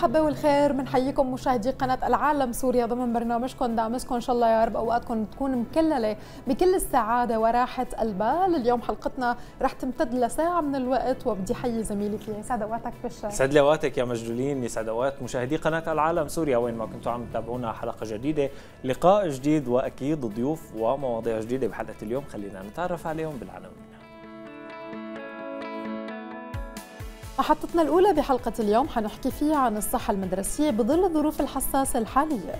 المحبه والخير بنحييكم مشاهدي قناه العالم سوريا ضمن برنامجكم دامسكم ان شاء الله يا رب اوقاتكم تكون مكلله بكل السعاده وراحه البال اليوم حلقتنا رح تمتد لساعه من الوقت وبدي حيي زميلي فيها يسعد اوقاتك بشا يسعد اوقاتك يا مجدولين يسعد اوقات مشاهدي قناه العالم سوريا وين ما كنتوا عم تتابعونا حلقه جديده لقاء جديد واكيد ضيوف ومواضيع جديده بحلقه اليوم خلينا نتعرف عليهم بالعناوين محطتنا الأولى بحلقة اليوم حنحكي فيها عن الصحة المدرسية بظل الظروف الحساسة الحالية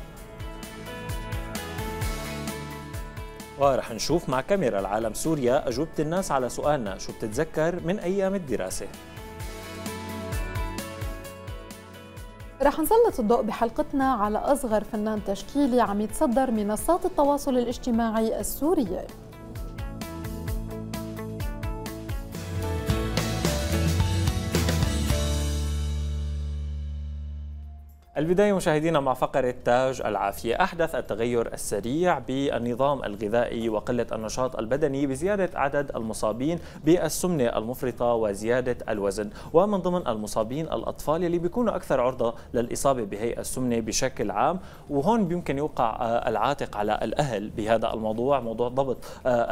ورح نشوف مع كاميرا العالم سوريا أجوبة الناس على سؤالنا شو بتتذكر من أيام الدراسة رح نسلط الضوء بحلقتنا على أصغر فنان تشكيلي عم يتصدر منصات التواصل الاجتماعي السورية البداية مشاهدينا مع فقرة تاج العافية أحدث التغير السريع بالنظام الغذائي وقلة النشاط البدني بزيادة عدد المصابين بالسمنة المفرطة وزيادة الوزن ومن ضمن المصابين الأطفال اللي بيكونوا أكثر عرضة للإصابة بهي السمنة بشكل عام وهون بيمكن يوقع آه، العاتق على الأهل بهذا الموضوع موضوع ضبط آه،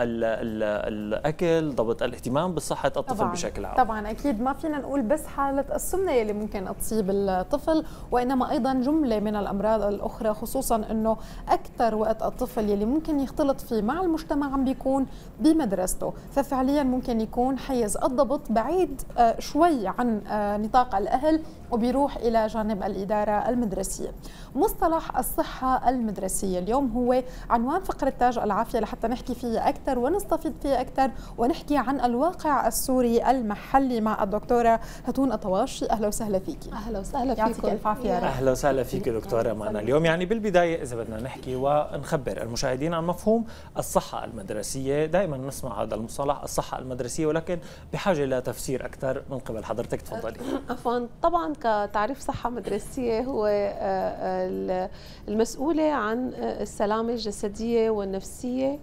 الأكل ضبط الاهتمام بصحة الطفل طبعاً بشكل عام طبعا أكيد ما فينا نقول بس حالة السمنة اللي ممكن تصيب الطفل وإنما ايضا جمله من الامراض الاخرى خصوصا انه اكثر وقت الطفل يلي ممكن يختلط فيه مع المجتمع عم بيكون بمدرسته ففعليا ممكن يكون حيز الضبط بعيد آه، شوي عن آه، نطاق الاهل وبيروح الى جانب الاداره المدرسيه مصطلح الصحه المدرسيه اليوم هو عنوان فقره تاج العافيه لحتى نحكي فيه اكثر ونستفيد فيه اكثر ونحكي عن الواقع السوري المحلي مع الدكتوره هتون الطواشي اهلا وسهلا فيكي اهلا وسهلا فيكم يعطيك الف عافيه اهلا وسهلا فيك دكتوره معنا اليوم يعني بالبدايه اذا بدنا نحكي ونخبر المشاهدين عن مفهوم الصحه المدرسيه دائما نسمع هذا المصطلح الصحه المدرسيه ولكن بحاجه لتفسير اكثر من قبل حضرتك تفضلي عفوا طبعا كتعريف صحه مدرسيه هو آه، المسؤوله عن آه، السلامه الجسديه والنفسيه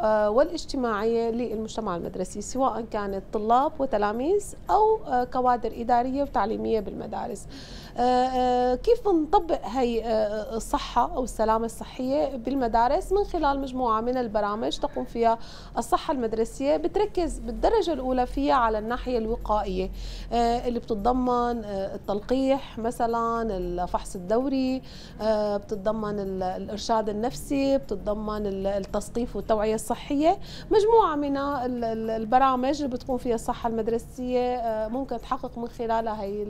آه، والاجتماعية للمجتمع المدرسي سواء كانت طلاب وتلاميذ أو كوادر إدارية وتعليمية بالمدارس آه، آه، كيف بنطبق هي آه، الصحة أو السلامة الصحية بالمدارس من خلال مجموعة من البرامج تقوم فيها الصحة المدرسية بتركز بالدرجة الأولى فيها على الناحية الوقائية اللي بتتضمن التلقيح مثلا الفحص الدوري بتتضمن الإرشاد النفسي بتتضمن التثقيف والتوعية الصحية مجموعة من البرامج اللي بتقوم فيها الصحة المدرسية ممكن تحقق من خلالها هي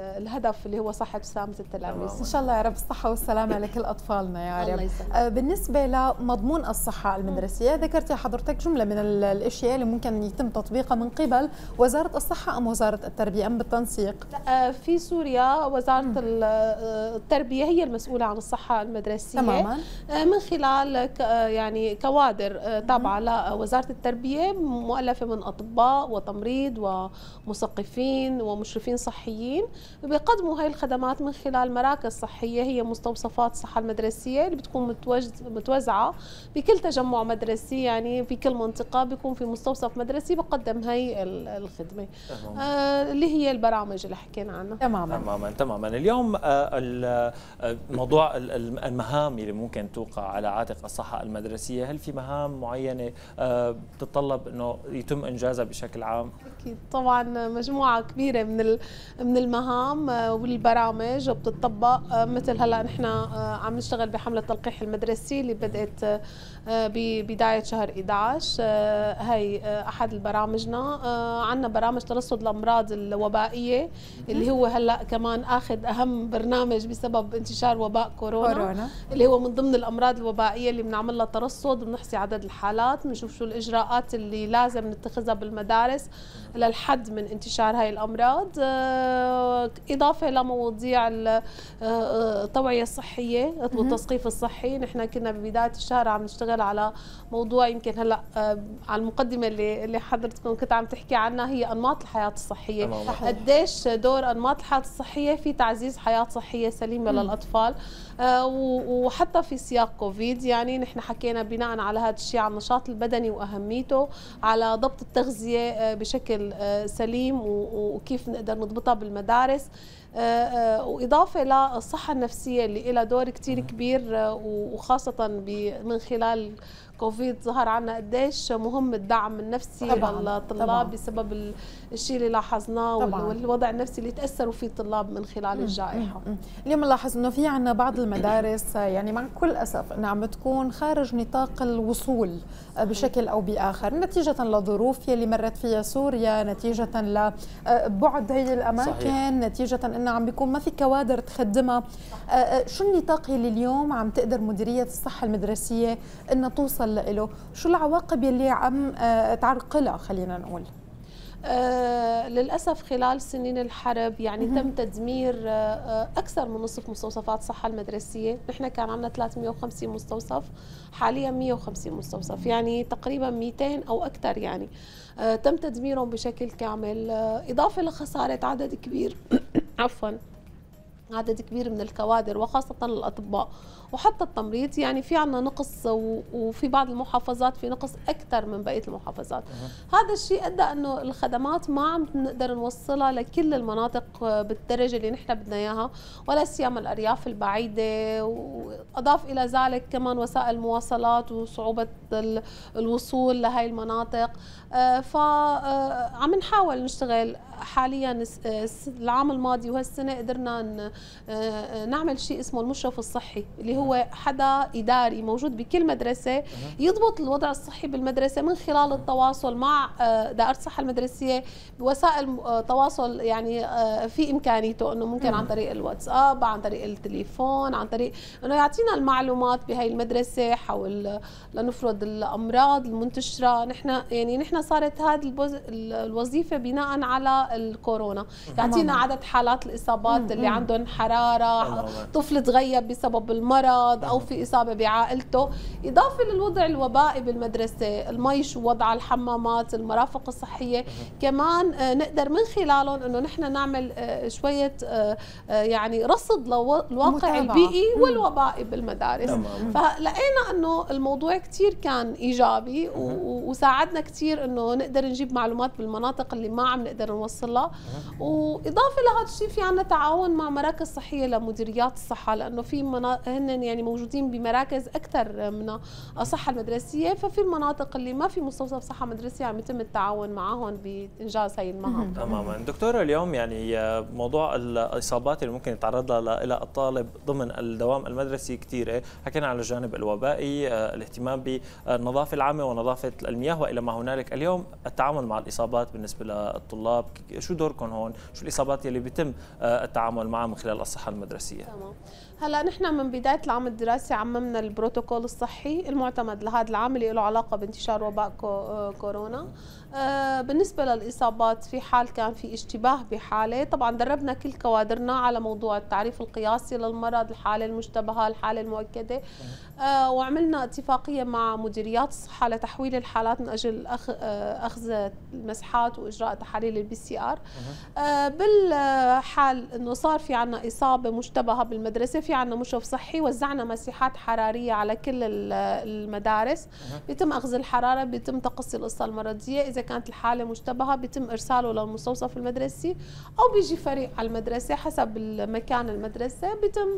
الهدف اللي هو صحه وسلامه التلاميذ ان شاء الله يا رب الصحه والسلامه لكل اطفالنا يا رب الله يسلمك. آه، بالنسبه لمضمون الصحه المدرسيه ذكرتي حضرتك جمله من الاشياء اللي ممكن يتم تطبيقها من قبل وزاره الصحه ام وزاره التربيه ام بالتنسيق آه، في سوريا وزاره آه، التربيه هي المسؤوله عن الصحه المدرسيه تماما من خلال يعني كوادر تابعه لوزاره التربيه مؤلفه من اطباء وتمريض ومثقفين ومشرفين صحيين المدرسين بيقدموا هاي الخدمات من خلال مراكز صحية هي مستوصفات الصحة المدرسية اللي بتكون متوزعة بكل تجمع مدرسي يعني في كل منطقة بيكون في مستوصف مدرسي بقدم هاي الخدمة آه اللي هي البرامج اللي حكينا عنها تماما تماما تماما اليوم آه، آه، موضوع المهام اللي ممكن توقع على عاتق الصحة المدرسية هل في مهام معينة آه، تتطلب بتتطلب انه يتم انجازها بشكل عام؟ اكيد طبعا مجموعة كبيرة من من المهام آه، والبرامج بتطبق آه، مثل هلا نحن آه، عم نشتغل بحمله التلقيح المدرسي اللي بدات آه، ببداية شهر 11 آه، هي آه، أحد برامجنا عندنا برامج ترصد الأمراض الوبائية اللي هو هلأ كمان أخذ أهم برنامج بسبب انتشار وباء كورونا, كورونا. اللي هو من ضمن الأمراض الوبائية اللي بنعمل لها ترصد بنحصي عدد الحالات بنشوف شو الإجراءات اللي لازم نتخذها بالمدارس للحد من انتشار هاي الأمراض إضافة لمواضيع التوعية الصحية والتثقيف الصحي نحن كنا ببداية الشهر عم نشتغل جدل على موضوع يمكن هلا آه، على المقدمه اللي اللي حضرتكم كنت عم تحكي عنها هي انماط الحياه الصحيه قديش دور انماط الحياه الصحيه في تعزيز حياه صحيه سليمه مم. للاطفال آه، وحتى في سياق كوفيد يعني نحن حكينا بناء على هذا الشيء عن النشاط البدني واهميته على ضبط التغذيه آه، بشكل سليم وكيف نقدر نضبطها بالمدارس واضافه للصحه النفسيه اللي لها دور كثير كبير آه، وخاصه من خلال كوفيد ظهر عنا قديش مهم الدعم النفسي طبعاً للطلاب طبعاً بسبب الشيء اللي لاحظناه والوضع النفسي اللي تاثروا فيه الطلاب من خلال الجائحه اليوم نلاحظ انه في عنا بعض المدارس آه، يعني مع كل اسف انها عم تكون خارج نطاق الوصول آه، بشكل او باخر نتيجه لظروف يلي مرت فيها سوريا نتيجه لبعد هي الاماكن صحيح. نتيجه لانه عم بيكون ما في كوادر تخدمها أه، أه، شو النطاق اللي اليوم عم تقدر مديريه الصحه المدرسيه انها توصل له شو العواقب يلي عم أه، تعرقلها خلينا نقول آه للأسف خلال سنين الحرب يعني تم تدمير آه أكثر من نصف مستوصفات الصحة المدرسية نحن كان عندنا 350 مستوصف حاليا 150 مستوصف يعني تقريبا 200 أو أكثر يعني آه تم تدميرهم بشكل كامل إضافة لخسارة عدد كبير عفوا عدد كبير من الكوادر وخاصة الأطباء وحتى التمريض يعني في عندنا نقص وفي بعض المحافظات في نقص اكثر من بقيه المحافظات هذا الشيء ادى انه الخدمات ما عم نقدر نوصلها لكل المناطق بالدرجه اللي نحن بدنا اياها ولا سيما الارياف البعيده واضاف الى ذلك كمان وسائل المواصلات وصعوبه الوصول لهي المناطق آه، فعم آه، نحاول نشتغل حاليا العام الماضي وهالسنه قدرنا آه، نعمل شيء اسمه المشرف الصحي اللي هو هو حدا اداري موجود بكل مدرسه يضبط الوضع الصحي بالمدرسه من خلال التواصل مع آه، دائره الصحه المدرسيه بوسائل آه، تواصل يعني آه، في امكانيته انه ممكن عن طريق الواتساب عن طريق التليفون عن طريق انه يعطينا المعلومات بهي المدرسه حول لنفرض الامراض المنتشره نحن يعني نحن صارت هذه الوظيفه بناء على الكورونا يعطينا عدد حالات الاصابات اللي عندهم حراره طفل تغيب بسبب المرض مرض أو نعم. في إصابة بعائلته إضافة للوضع الوبائي بالمدرسة شو وضع الحمامات المرافق الصحية كمان آه، نقدر من خلالهم أنه نحن نعمل آه، شوية آه، يعني رصد للواقع البيئي والوبائي بالمدارس فلقينا أنه الموضوع كثير كان إيجابي وساعدنا كثير أنه نقدر نجيب معلومات بالمناطق اللي ما عم نقدر نوصلها وإضافة لهذا الشيء في عنا تعاون مع مراكز صحية لمديريات الصحة لأنه في هن يعني موجودين بمراكز اكثر من الصحه المدرسيه ففي المناطق اللي ما في مستوصف صحه مدرسيه عم يتم التعاون معهم بانجاز هي المهام تماما دكتوره اليوم يعني موضوع الاصابات اللي ممكن يتعرض لها الى الطالب ضمن الدوام المدرسي كثيره إيه؟ حكينا على الجانب الوبائي آه، الاهتمام بالنظافه العامه ونظافه المياه والى ما هنالك اليوم التعامل مع الاصابات بالنسبه للطلاب شو دوركم هون شو الاصابات اللي بيتم آه، التعامل معها من خلال الصحه المدرسيه تمام هلا نحن من بدايه العام الدراسي عممنا البروتوكول الصحي المعتمد لهذا العام اللي له علاقه بانتشار وباء آه، كورونا آه، بالنسبة للإصابات في حال كان في اشتباه بحالة طبعا دربنا كل كوادرنا على موضوع التعريف القياسي للمرض الحالة المشتبهة الحالة المؤكدة آه، وعملنا اتفاقية مع مديريات الصحة لتحويل الحالات من أجل آه، أخذ المسحات وإجراء تحاليل البي سي آر بالحال أنه صار في عنا إصابة مشتبهة بالمدرسة في عنا مشرف صحي وزعنا مسيحات حرارية على كل المدارس بيتم أخذ الحرارة بيتم تقصي القصة المرضية إذا كانت الحالة مشتبهة بيتم إرساله للمستوصف المدرسي أو بيجي فريق على المدرسة حسب مكان المدرسة بيتم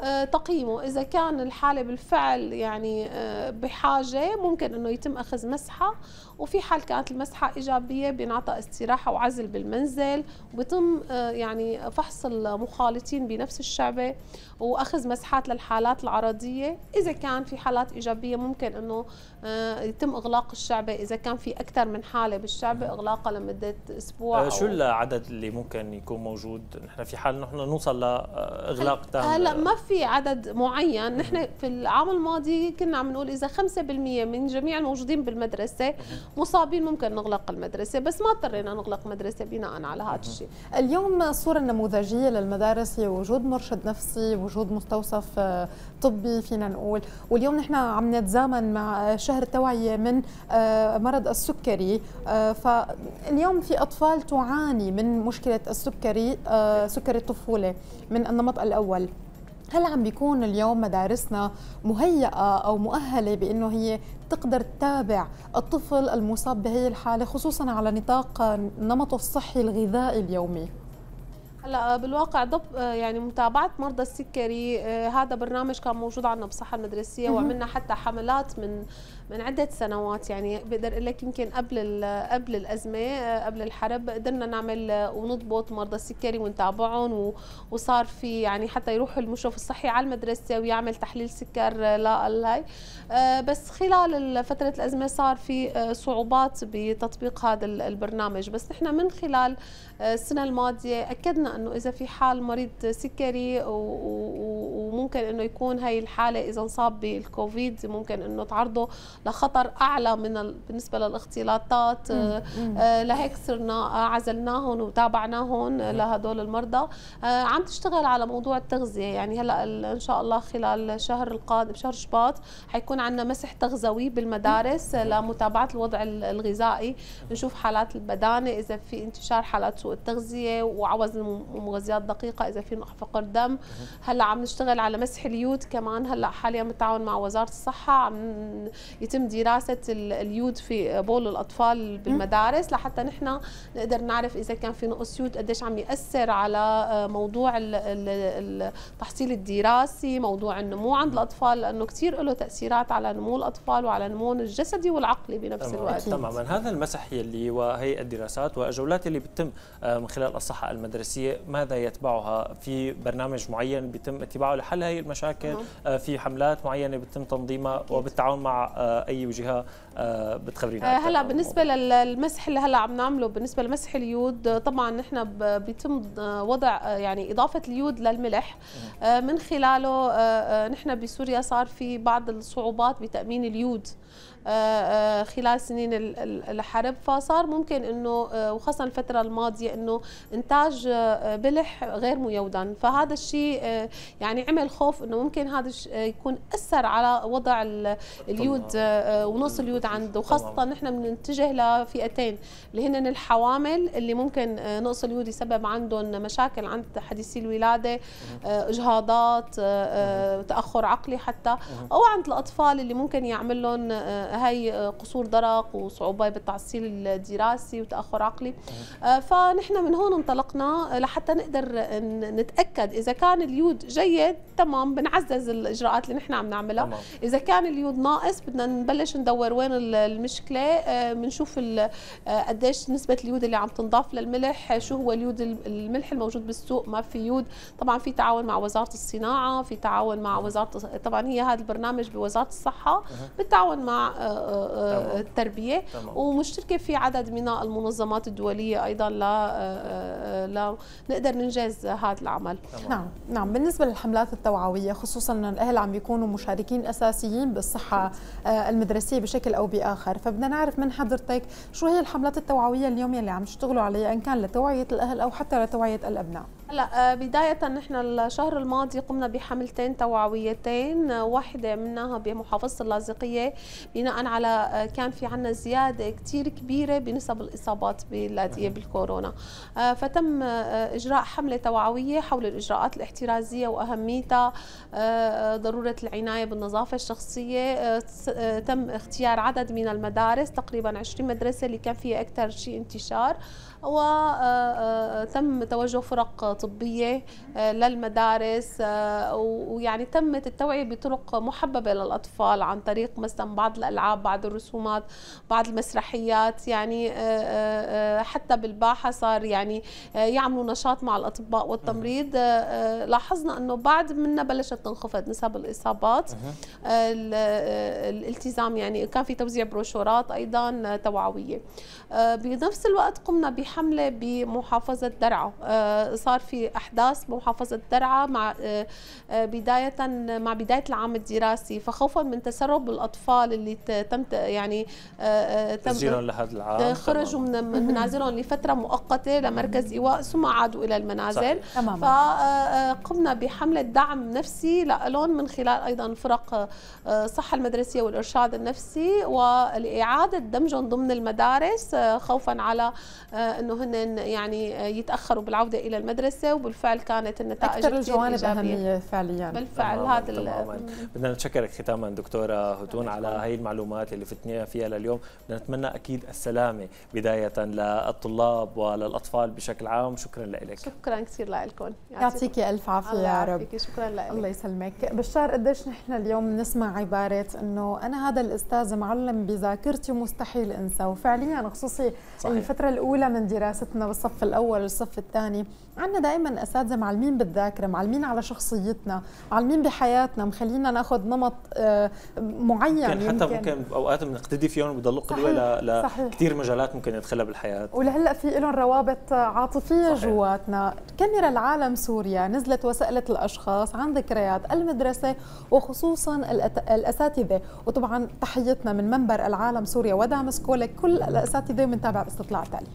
آه، تقييمه إذا كان الحالة بالفعل يعني آه، بحاجة ممكن أنه يتم أخذ مسحة وفي حال كانت المسحة إيجابية بينعطى استراحة وعزل بالمنزل وبتم آه، يعني فحص المخالطين بنفس الشعبة وأخذ مسحات للحالات العرضية إذا كان في حالات إيجابية ممكن أنه يتم إغلاق الشعبة إذا كان في أكثر من حالة بالشعبة إغلاقها لمدة أسبوع شو العدد اللي ممكن يكون موجود نحن في حال نحن نوصل لإغلاق تام هلا ما في في عدد معين نحن في العام الماضي كنا عم نقول اذا 5% من جميع الموجودين بالمدرسه مصابين ممكن نغلق المدرسه بس ما اضطرينا نغلق مدرسه بناء على هذا الشيء اليوم الصوره النموذجيه للمدارس هي وجود مرشد نفسي وجود مستوصف طبي فينا نقول واليوم نحن عم نتزامن مع شهر التوعيه من مرض السكري فاليوم في اطفال تعاني من مشكله السكري سكري الطفوله من النمط الاول هل عم بيكون اليوم مدارسنا مهيئة أو مؤهلة بأنه هي تقدر تتابع الطفل المصاب بهي الحالة خصوصا على نطاق نمطه الصحي الغذائي اليومي؟ هلا آه، بالواقع ضب آه، يعني متابعه مرضى السكري آه، هذا برنامج كان موجود عندنا بالصحه المدرسيه وعملنا حتى حملات من من عده سنوات يعني بقدر اقول لك يمكن قبل قبل الازمه آه، قبل الحرب قدرنا نعمل آه، ونضبط مرضى السكري ونتابعهم وصار في يعني حتى يروح المشرف الصحي على المدرسه ويعمل تحليل سكر آه، لا هاي بس خلال فتره الازمه صار في صعوبات بتطبيق هذا البرنامج بس نحن من خلال السنه الماضيه اكدنا انه اذا في حال مريض سكري وممكن انه يكون هاي الحاله اذا انصاب بالكوفيد ممكن انه تعرضه لخطر اعلى من بالنسبه للاختلاطات آه، آه، لهيك صرنا آه، عزلناهم وتابعناهم لهدول المرضى عم تشتغل على موضوع التغذيه يعني هلا ان شاء الله خلال الشهر القادم شهر شباط حيكون عندنا مسح تغذوي بالمدارس لمتابعه الوضع الغذائي نشوف حالات البدانه اذا في انتشار حالات سوء التغذيه وعوز المغذيات الدقيقه اذا في فقر دم هلا عم نشتغل على مسح اليود كمان هلا حاليا بالتعاون مع وزاره الصحه عم يتم يتم دراسه اليود في بول الاطفال بالمدارس لحتى نحن نقدر نعرف اذا كان في نقص يود قديش عم ياثر على آه، موضوع التحصيل الدراسي موضوع النمو عند الاطفال لانه كثير له تاثيرات على نمو الاطفال وعلى نمو الجسدي والعقلي بنفس طبعاً الوقت تماما هذا المسح يلي وهي الدراسات والجولات اللي بتتم آه، من خلال الصحه المدرسيه ماذا يتبعها في برنامج معين بيتم اتباعه لحل هي المشاكل آه، في حملات معينه بتم تنظيمها وبالتعاون مع اي وجهه آه، بتخبرينا آه، هلا بالنسبه للمسح اللي هلا عم نعمله بالنسبه لمسح اليود آه، طبعا نحن بيتم وضع يعني اضافه اليود للملح من خلاله نحن بسوريا صار في بعض الصعوبات بتامين اليود آه، آه، خلال سنين الحرب فصار ممكن انه آه، وخاصه الفتره الماضيه انه انتاج بلح غير ميودن فهذا الشيء يعني عمل خوف انه ممكن هذا يكون اثر على وضع اليود ونص اليود عند وخاصه نحن بنتجه لفئتين اللي هن الحوامل اللي ممكن نقص اليود يسبب عندهم مشاكل عند حديثي الولاده اجهاضات تاخر عقلي حتى او عند الاطفال اللي ممكن يعمل لهم هي آه، قصور درق وصعوبه بالتعصيل الدراسي وتاخر عقلي آه، فنحن من هون انطلقنا لحتى نقدر نتاكد اذا كان اليود جيد تمام بنعزز الاجراءات اللي نحن عم نعملها اذا كان اليود ناقص بدنا نبلش ندور وين المشكله بنشوف آه، قديش نسبه اليود اللي عم تنضاف للملح شو هو اليود الملح الموجود بالسوق ما في يود طبعا في تعاون مع وزاره الصناعه في تعاون مع وزاره طبعا هي هذا البرنامج بوزاره الصحه بالتعاون مع التربيه ومشتركه في عدد من المنظمات الدوليه ايضا ل آه، آه، نقدر ننجز هذا العمل نعم نعم بالنسبه للحملات التوعويه خصوصا ان الاهل عم بيكونوا مشاركين اساسيين بالصحه آه، المدرسيه بشكل او باخر فبدنا نعرف من حضرتك شو هي الحملات التوعويه اليوم يلي عم تشتغلوا عليها ان كان لتوعيه الاهل او حتى لتوعيه الابناء هلا آه، بداية نحن الشهر الماضي قمنا بحملتين توعويتين آه، واحدة منها بمحافظة اللاذقية بناء على آه، كان في عنا زيادة كتير كبيرة بنسب الإصابات باللاذقية بالكورونا فتم إجراء حملة توعوية حول الإجراءات الاحترازية وأهميتها ضرورة العناية بالنظافة الشخصية تم اختيار عدد من المدارس تقريبا 20 مدرسة اللي كان فيها أكثر شيء انتشار وتم آه، آه، آه، توجه فرق طبية للمدارس ويعني تمت التوعية بطرق محببة للأطفال عن طريق مثلا بعض الألعاب بعض الرسومات بعض المسرحيات يعني حتى بالباحة صار يعني يعملوا نشاط مع الأطباء والتمريض لاحظنا أنه بعد منا بلشت تنخفض نسب الإصابات الالتزام يعني كان في توزيع بروشورات أيضا توعوية بنفس الوقت قمنا الحمله بمحافظه درعا آه، صار في احداث بمحافظه درعا مع آه، آه، بدايه مع بدايه العام الدراسي فخوفا من تسرب الاطفال اللي تم يعني تم لهذا العام خرجوا من منازلهم لفتره مؤقته لمركز ايواء ثم عادوا الى المنازل فقمنا بحمله دعم نفسي لهم من خلال ايضا فرق الصحه المدرسيه والارشاد النفسي ولاعاده دمجهم ضمن المدارس خوفا على انه هن يعني يتاخروا بالعوده الى المدرسه وبالفعل كانت النتائج اكثر الجوانب اهميه فعليا بالفعل هذا بدنا نتشكرك ختاما دكتوره هتون على هي المعلومات اللي فتنا فيها لليوم بدنا نتمنى اكيد السلامه بدايه للطلاب وللاطفال بشكل عام شكرا لك شكرا كثير لكم يعطيكي الف عافيه يا رب شكرا لك الله يسلمك بشار قديش نحن اليوم نسمع عباره انه انا هذا الاستاذ معلم بذاكرتي مستحيل انسى وفعليا خصوصي الفتره الاولى من دراستنا بالصف الاول والصف الثاني عندنا دائما اساتذه معلمين بالذاكره معلمين على شخصيتنا معلمين بحياتنا مخلينا ناخذ نمط آه، معين يعني حتى ممكن, اوقات بنقتدي فيهم وبضلوا قدوه لكثير مجالات ممكن ندخلها بالحياه ولهلا في لهم روابط عاطفيه صحيح. جواتنا كاميرا العالم سوريا نزلت وسالت الاشخاص عن ذكريات المدرسه وخصوصا الاساتذه وطبعا تحيتنا من منبر العالم سوريا ودامسكو لكل الاساتذه ومن تابع باستطلاع تالي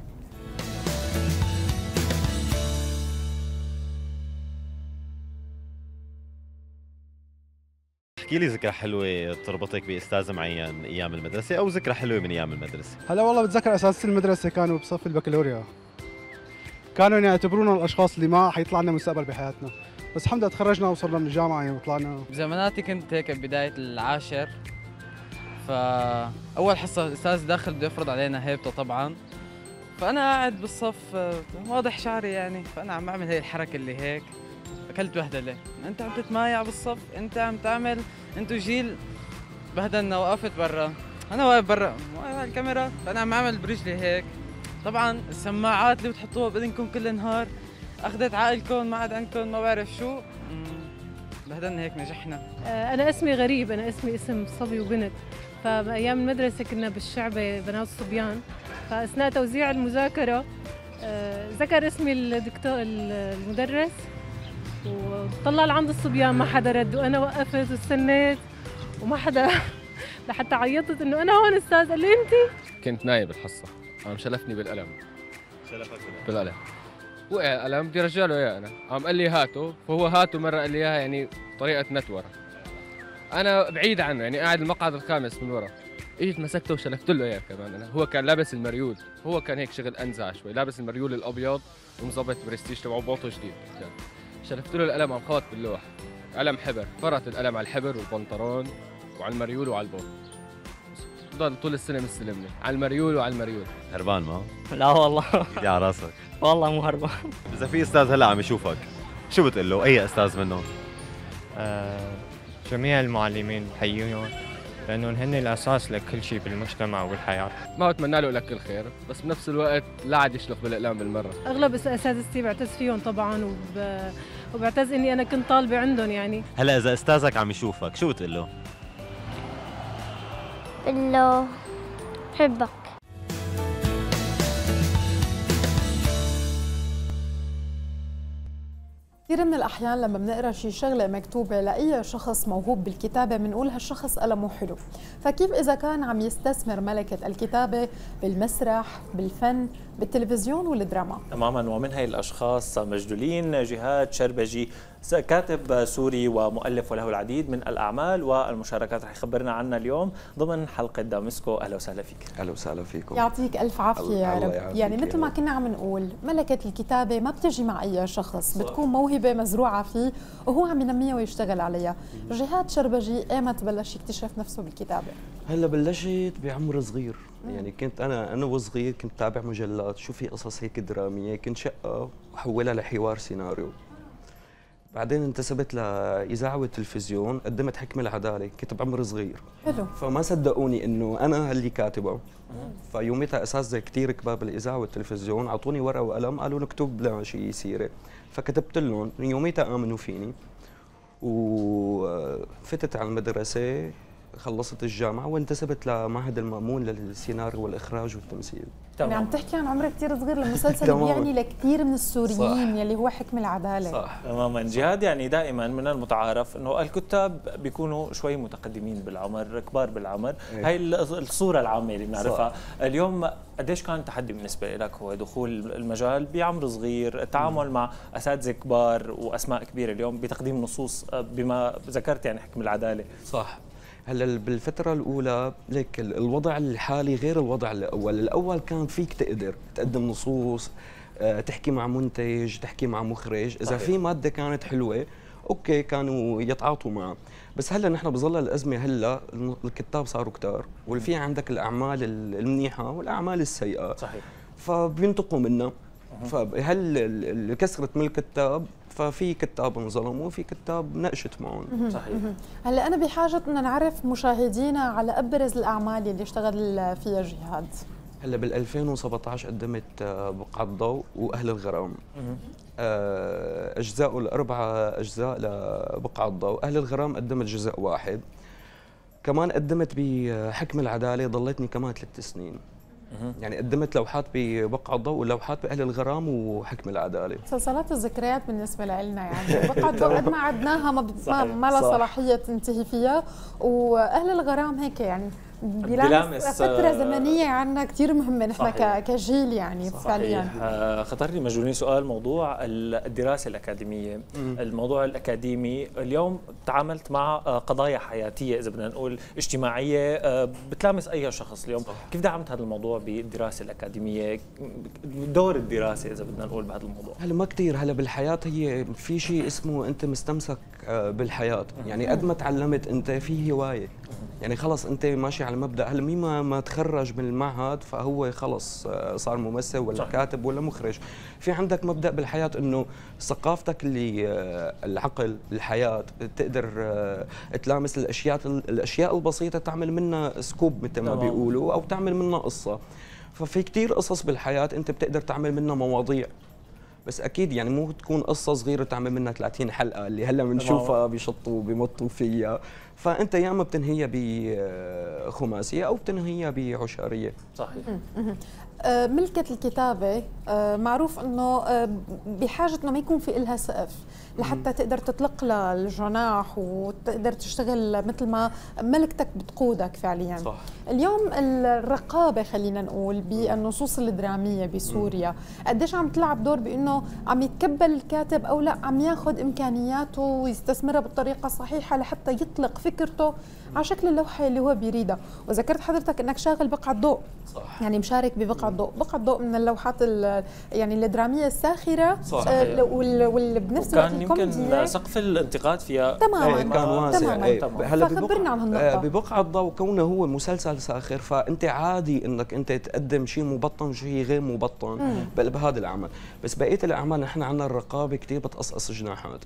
احكي لي ذكرى حلوه بتربطك باستاذ معين ايام المدرسه او ذكرى حلوه من ايام المدرسه هلا والله بتذكر اساتذه المدرسه كانوا بصف البكالوريا كانوا يعتبرونا الاشخاص اللي ما حيطلع لنا مستقبل بحياتنا بس الحمد لله تخرجنا وصلنا من الجامعه يعني وطلعنا بزماناتي كنت هيك بدايه العاشر فاول حصه الاستاذ داخل بده يفرض علينا هيبته طبعا فانا قاعد بالصف واضح شعري يعني فانا عم اعمل هي الحركه اللي هيك اكلت بهدله انت عم تتمايع بالصف انت عم تعمل انتو جيل بهدلنا وقفت برا انا واقف برا الكاميرا فانا عم اعمل برجلي هيك طبعا السماعات اللي بتحطوها باذنكم كل نهار اخذت عقلكم ما عاد عندكم ما بعرف شو بهدلنا هيك نجحنا آه، انا اسمي غريب انا اسمي اسم صبي وبنت فايام المدرسه كنا بالشعبه بنات صبيان فاثناء توزيع المذاكره آه، ذكر اسمي الدكتور المدرس وطلع لعند الصبيان ما حدا رد وانا وقفت واستنيت وما حدا لحتى عيطت انه انا هون استاذ قال لي انت كنت نايم بالحصه قام شلفني بالقلم شلفك بالقلم وقع القلم بدي ارجع له اياه انا قام قال لي هاته فهو هاته مره قال لي اياها يعني طريقه نتوره انا بعيد عنه يعني قاعد المقعد الخامس من ورا اجيت مسكته وشلفت له اياه كمان انا يعني هو كان لابس المريول هو كان هيك شغل انزع شوي لابس المريول الابيض ومظبط برستيج تبعه بوطه جديد كان يعني شلفت له القلم عم خبط باللوح قلم حبر فرط القلم على الحبر والبنطلون وعلى المريول وعلى البوط ضل طول السنه مستلمني على المريول وعلى المريول هربان ما؟ لا والله يا راسك والله مو هربان اذا في استاذ هلا عم يشوفك شو بتقول له اي استاذ منهم؟ آه جميع المعلمين بحييهم لانه هن الاساس لكل شيء بالمجتمع والحياه. ما اتمنى له لك الخير، بس بنفس الوقت لا عاد يشلق بالاقلام بالمره. اغلب اساتذتي بعتز فيهم طبعا وب... وبعتز اني انا كنت طالبه عندهم يعني. هلا اذا استاذك عم يشوفك شو بتقول له؟ بقول له بحبك. كثير من الأحيان لما بنقرأ شي شغلة مكتوبة لأي شخص موهوب بالكتابة بنقول هالشخص قلمه حلو فكيف إذا كان عم يستثمر ملكة الكتابة بالمسرح بالفن بالتلفزيون والدراما تماما ومن هاي الأشخاص مجدولين جهاد شربجي كاتب سوري ومؤلف وله العديد من الأعمال والمشاركات رح يخبرنا عنها اليوم ضمن حلقة دامسكو أهلا وسهلا فيك أهلا وسهلا فيكم يعطيك ألف عافية يا رب يعني مثل ما كنا عم نقول ملكة الكتابة ما بتجي مع أي شخص بتكون موهبة مزروعة فيه وهو عم ينميها ويشتغل عليها جهاد شربجي ايمت بلش يكتشف نفسه بالكتابة هلا بلشت بعمر صغير يعني كنت انا انا وصغير كنت تابع مجلات شو في قصص هيك دراميه كنت شقه وحولها لحوار سيناريو بعدين انتسبت لاذاعه والتلفزيون قدمت حكمه العداله كنت بعمر صغير حلو فما صدقوني انه انا اللي كاتبه فيومتها اساتذه كثير كبار بالاذاعه والتلفزيون اعطوني ورقه وقلم قالوا نكتب لها شيء سيره فكتبت لهم يومتها امنوا فيني وفتت على المدرسه خلصت الجامعه وانتسبت لمعهد المامون للسيناريو والاخراج والتمثيل تمام يعني عم تحكي عن عمر كثير صغير المسلسل بيعني لكثير من السوريين صح. يلي هو حكم العداله صح تماما جهاد يعني دائما من المتعارف انه الكتاب بيكونوا شوي متقدمين بالعمر كبار بالعمر إيه. هاي الصوره العامه اللي بنعرفها اليوم قديش كان تحدي بالنسبه لك هو دخول المجال بعمر صغير التعامل مع اساتذه كبار واسماء كبيره اليوم بتقديم نصوص بما ذكرت يعني حكم العداله صح هلا بالفترة الأولى ليك الوضع الحالي غير الوضع الأول، الأول كان فيك تقدر تقدم نصوص آه، تحكي مع منتج، تحكي مع مخرج، إذا في مادة كانت حلوة اوكي كانوا يتعاطوا معه بس هلا نحن بظل الازمه هلا الكتاب صاروا كتار وفي عندك الاعمال المنيحه والاعمال السيئه صحيح فبينتقوا منا فهل كسره من الكتاب ففي كتاب انظلموا وفي كتاب نقشت معهم صحيح هلا انا بحاجه ان نعرف مشاهدينا على ابرز الاعمال اللي اشتغل فيها جهاد هلا بال 2017 قدمت آه، بقعة الضوء واهل الغرام آه، اجزاء الاربعه اجزاء لبقعة الضوء اهل الغرام قدمت جزء واحد كمان قدمت بحكم العداله ضليتني كمان ثلاث سنين يعني قدمت لوحات بوقع الضوء ولوحات باهل الغرام وحكم العداله مسلسلات الذكريات بالنسبه لنا يعني وقع الضوء قد ما عدناها ما, ما لها صلاحيه تنتهي فيها واهل الغرام هيك يعني بلامس آه، فتره زمنيه عنا كثير مهمه نحن كجيل يعني فعليا آه خطر لي مجنوني سؤال موضوع الدراسه الاكاديميه الموضوع الاكاديمي اليوم تعاملت مع آه، قضايا حياتيه اذا بدنا نقول اجتماعيه آه، بتلامس اي شخص اليوم صح. كيف دعمت هذا الموضوع بالدراسه الاكاديميه دور الدراسه اذا بدنا نقول بهذا الموضوع هلا ما كثير هلا بالحياه هي في شيء اسمه انت مستمسك بالحياه يعني قد ما تعلمت انت في هوايه يعني خلص انت ماشي على مبدا هلا مين ما تخرج من المعهد فهو خلص آه، صار ممثل ولا صح. كاتب ولا مخرج في عندك مبدا بالحياه انه ثقافتك اللي آه، العقل الحياه تقدر آه، تلامس الاشياء الاشياء البسيطه تعمل منها سكوب مثل ما بيقولوا او تعمل منها قصه ففي كثير قصص بالحياه انت بتقدر تعمل منها مواضيع بس اكيد يعني مو تكون قصه صغيره تعمل منها 30 حلقه اللي هلا بنشوفها بيشطوا بمطوا فيها فانت يا اما بتنهيها بخماسيه آه، او بتنهيها بعشاريه صحيح آه، ملكة الكتابة آه، معروف انه بحاجة انه ما يكون في إلها سقف لحتى تقدر تطلق للجناح الجناح وتقدر تشتغل مثل ما ملكتك بتقودك فعليا صح. اليوم الرقابه خلينا نقول بالنصوص الدراميه بسوريا قديش عم تلعب دور بانه عم يتكبل الكاتب او لا عم ياخذ امكانياته ويستثمرها بالطريقه الصحيحه لحتى يطلق فكرته على شكل اللوحه اللي هو بيريدها وذكرت حضرتك انك شاغل بقعه ضوء صح. يعني مشارك ببقعه ضوء بقعه ضوء من اللوحات يعني الدراميه الساخره صح. آه وال... وال... بنفس الوقت يمكن سقف الانتقاد فيها تماما أيه كان واسع أيه هلا فخبرنا عن هالنقطه إيه، ببقعه الضوء كونه هو مسلسل ساخر فانت عادي انك انت تقدم شيء مبطن وشيء غير مبطن بهذا العمل بس بقيه الاعمال نحن عندنا الرقابه كثير بتقصقص جناحات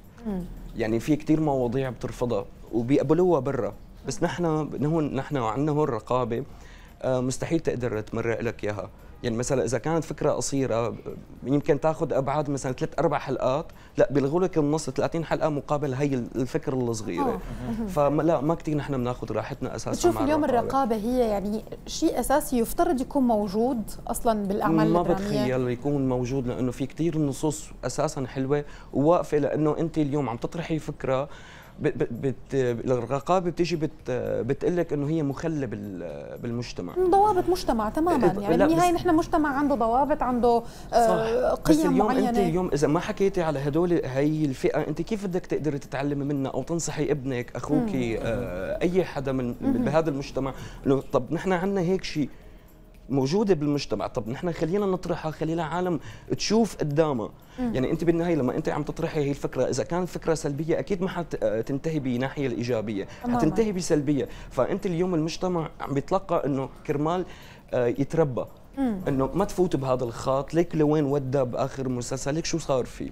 يعني في كثير مواضيع بترفضها وبيقبلوها برا بس نحن هون نحن عندنا هون رقابه آه، مستحيل تقدر تمرق لك اياها يعني مثلا اذا كانت فكره قصيره يمكن تاخذ ابعاد مثلا ثلاث اربع حلقات لا بيلغوا لك النص 30 حلقه مقابل هي الفكره الصغيره آه. فلا ما كثير نحن بناخذ راحتنا اساسا بتشوف اليوم الرقابه هي يعني شيء اساسي يفترض يكون موجود اصلا بالاعمال ما بتخيل يكون موجود لانه في كثير نصوص اساسا حلوه وواقفه لانه انت اليوم عم تطرحي فكره بت الرقابه بتيجي بت بتقول لك انه هي مخله بالمجتمع ضوابط مجتمع تماما إيه، يعني بالنهايه نحن مجتمع عنده ضوابط عنده آه، صح. قيم بس اليوم معينه انت اليوم اذا ما حكيتي على هدول هي الفئه انت كيف بدك تقدري تتعلمي منها او تنصحي ابنك اخوك آه، اي حدا من بهذا المجتمع انه طب نحن عندنا هيك شيء موجوده بالمجتمع طب نحن خلينا نطرحها خلينا عالم تشوف قدامها يعني انت بالنهايه لما انت عم تطرحي هي الفكره اذا كانت فكره سلبيه اكيد ما حتنتهي آه، بناحيه الايجابيه حتنتهي بسلبيه فانت اليوم المجتمع عم بيتلقى انه كرمال آه، يتربى انه ما تفوت بهذا الخط ليك لوين ودى باخر مسلسل ليك شو صار فيه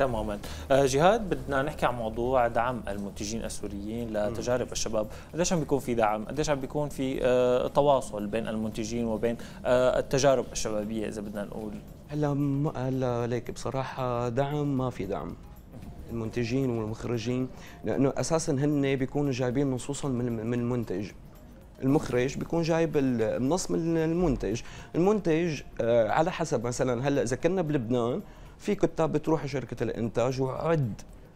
تماما آه، جهاد بدنا نحكي عن موضوع دعم المنتجين السوريين لتجارب الشباب قديش عم بيكون في دعم قديش عم بيكون في آه، تواصل بين المنتجين وبين آه، التجارب الشبابيه اذا بدنا نقول هلا م... هلا ليك بصراحه دعم ما في دعم المنتجين والمخرجين لانه اساسا هن بيكونوا جايبين نصوصهم من من المنتج المخرج بيكون جايب النص من المنتج المنتج على حسب مثلا هلا اذا كنا بلبنان في كتاب بتروح شركه الانتاج وعد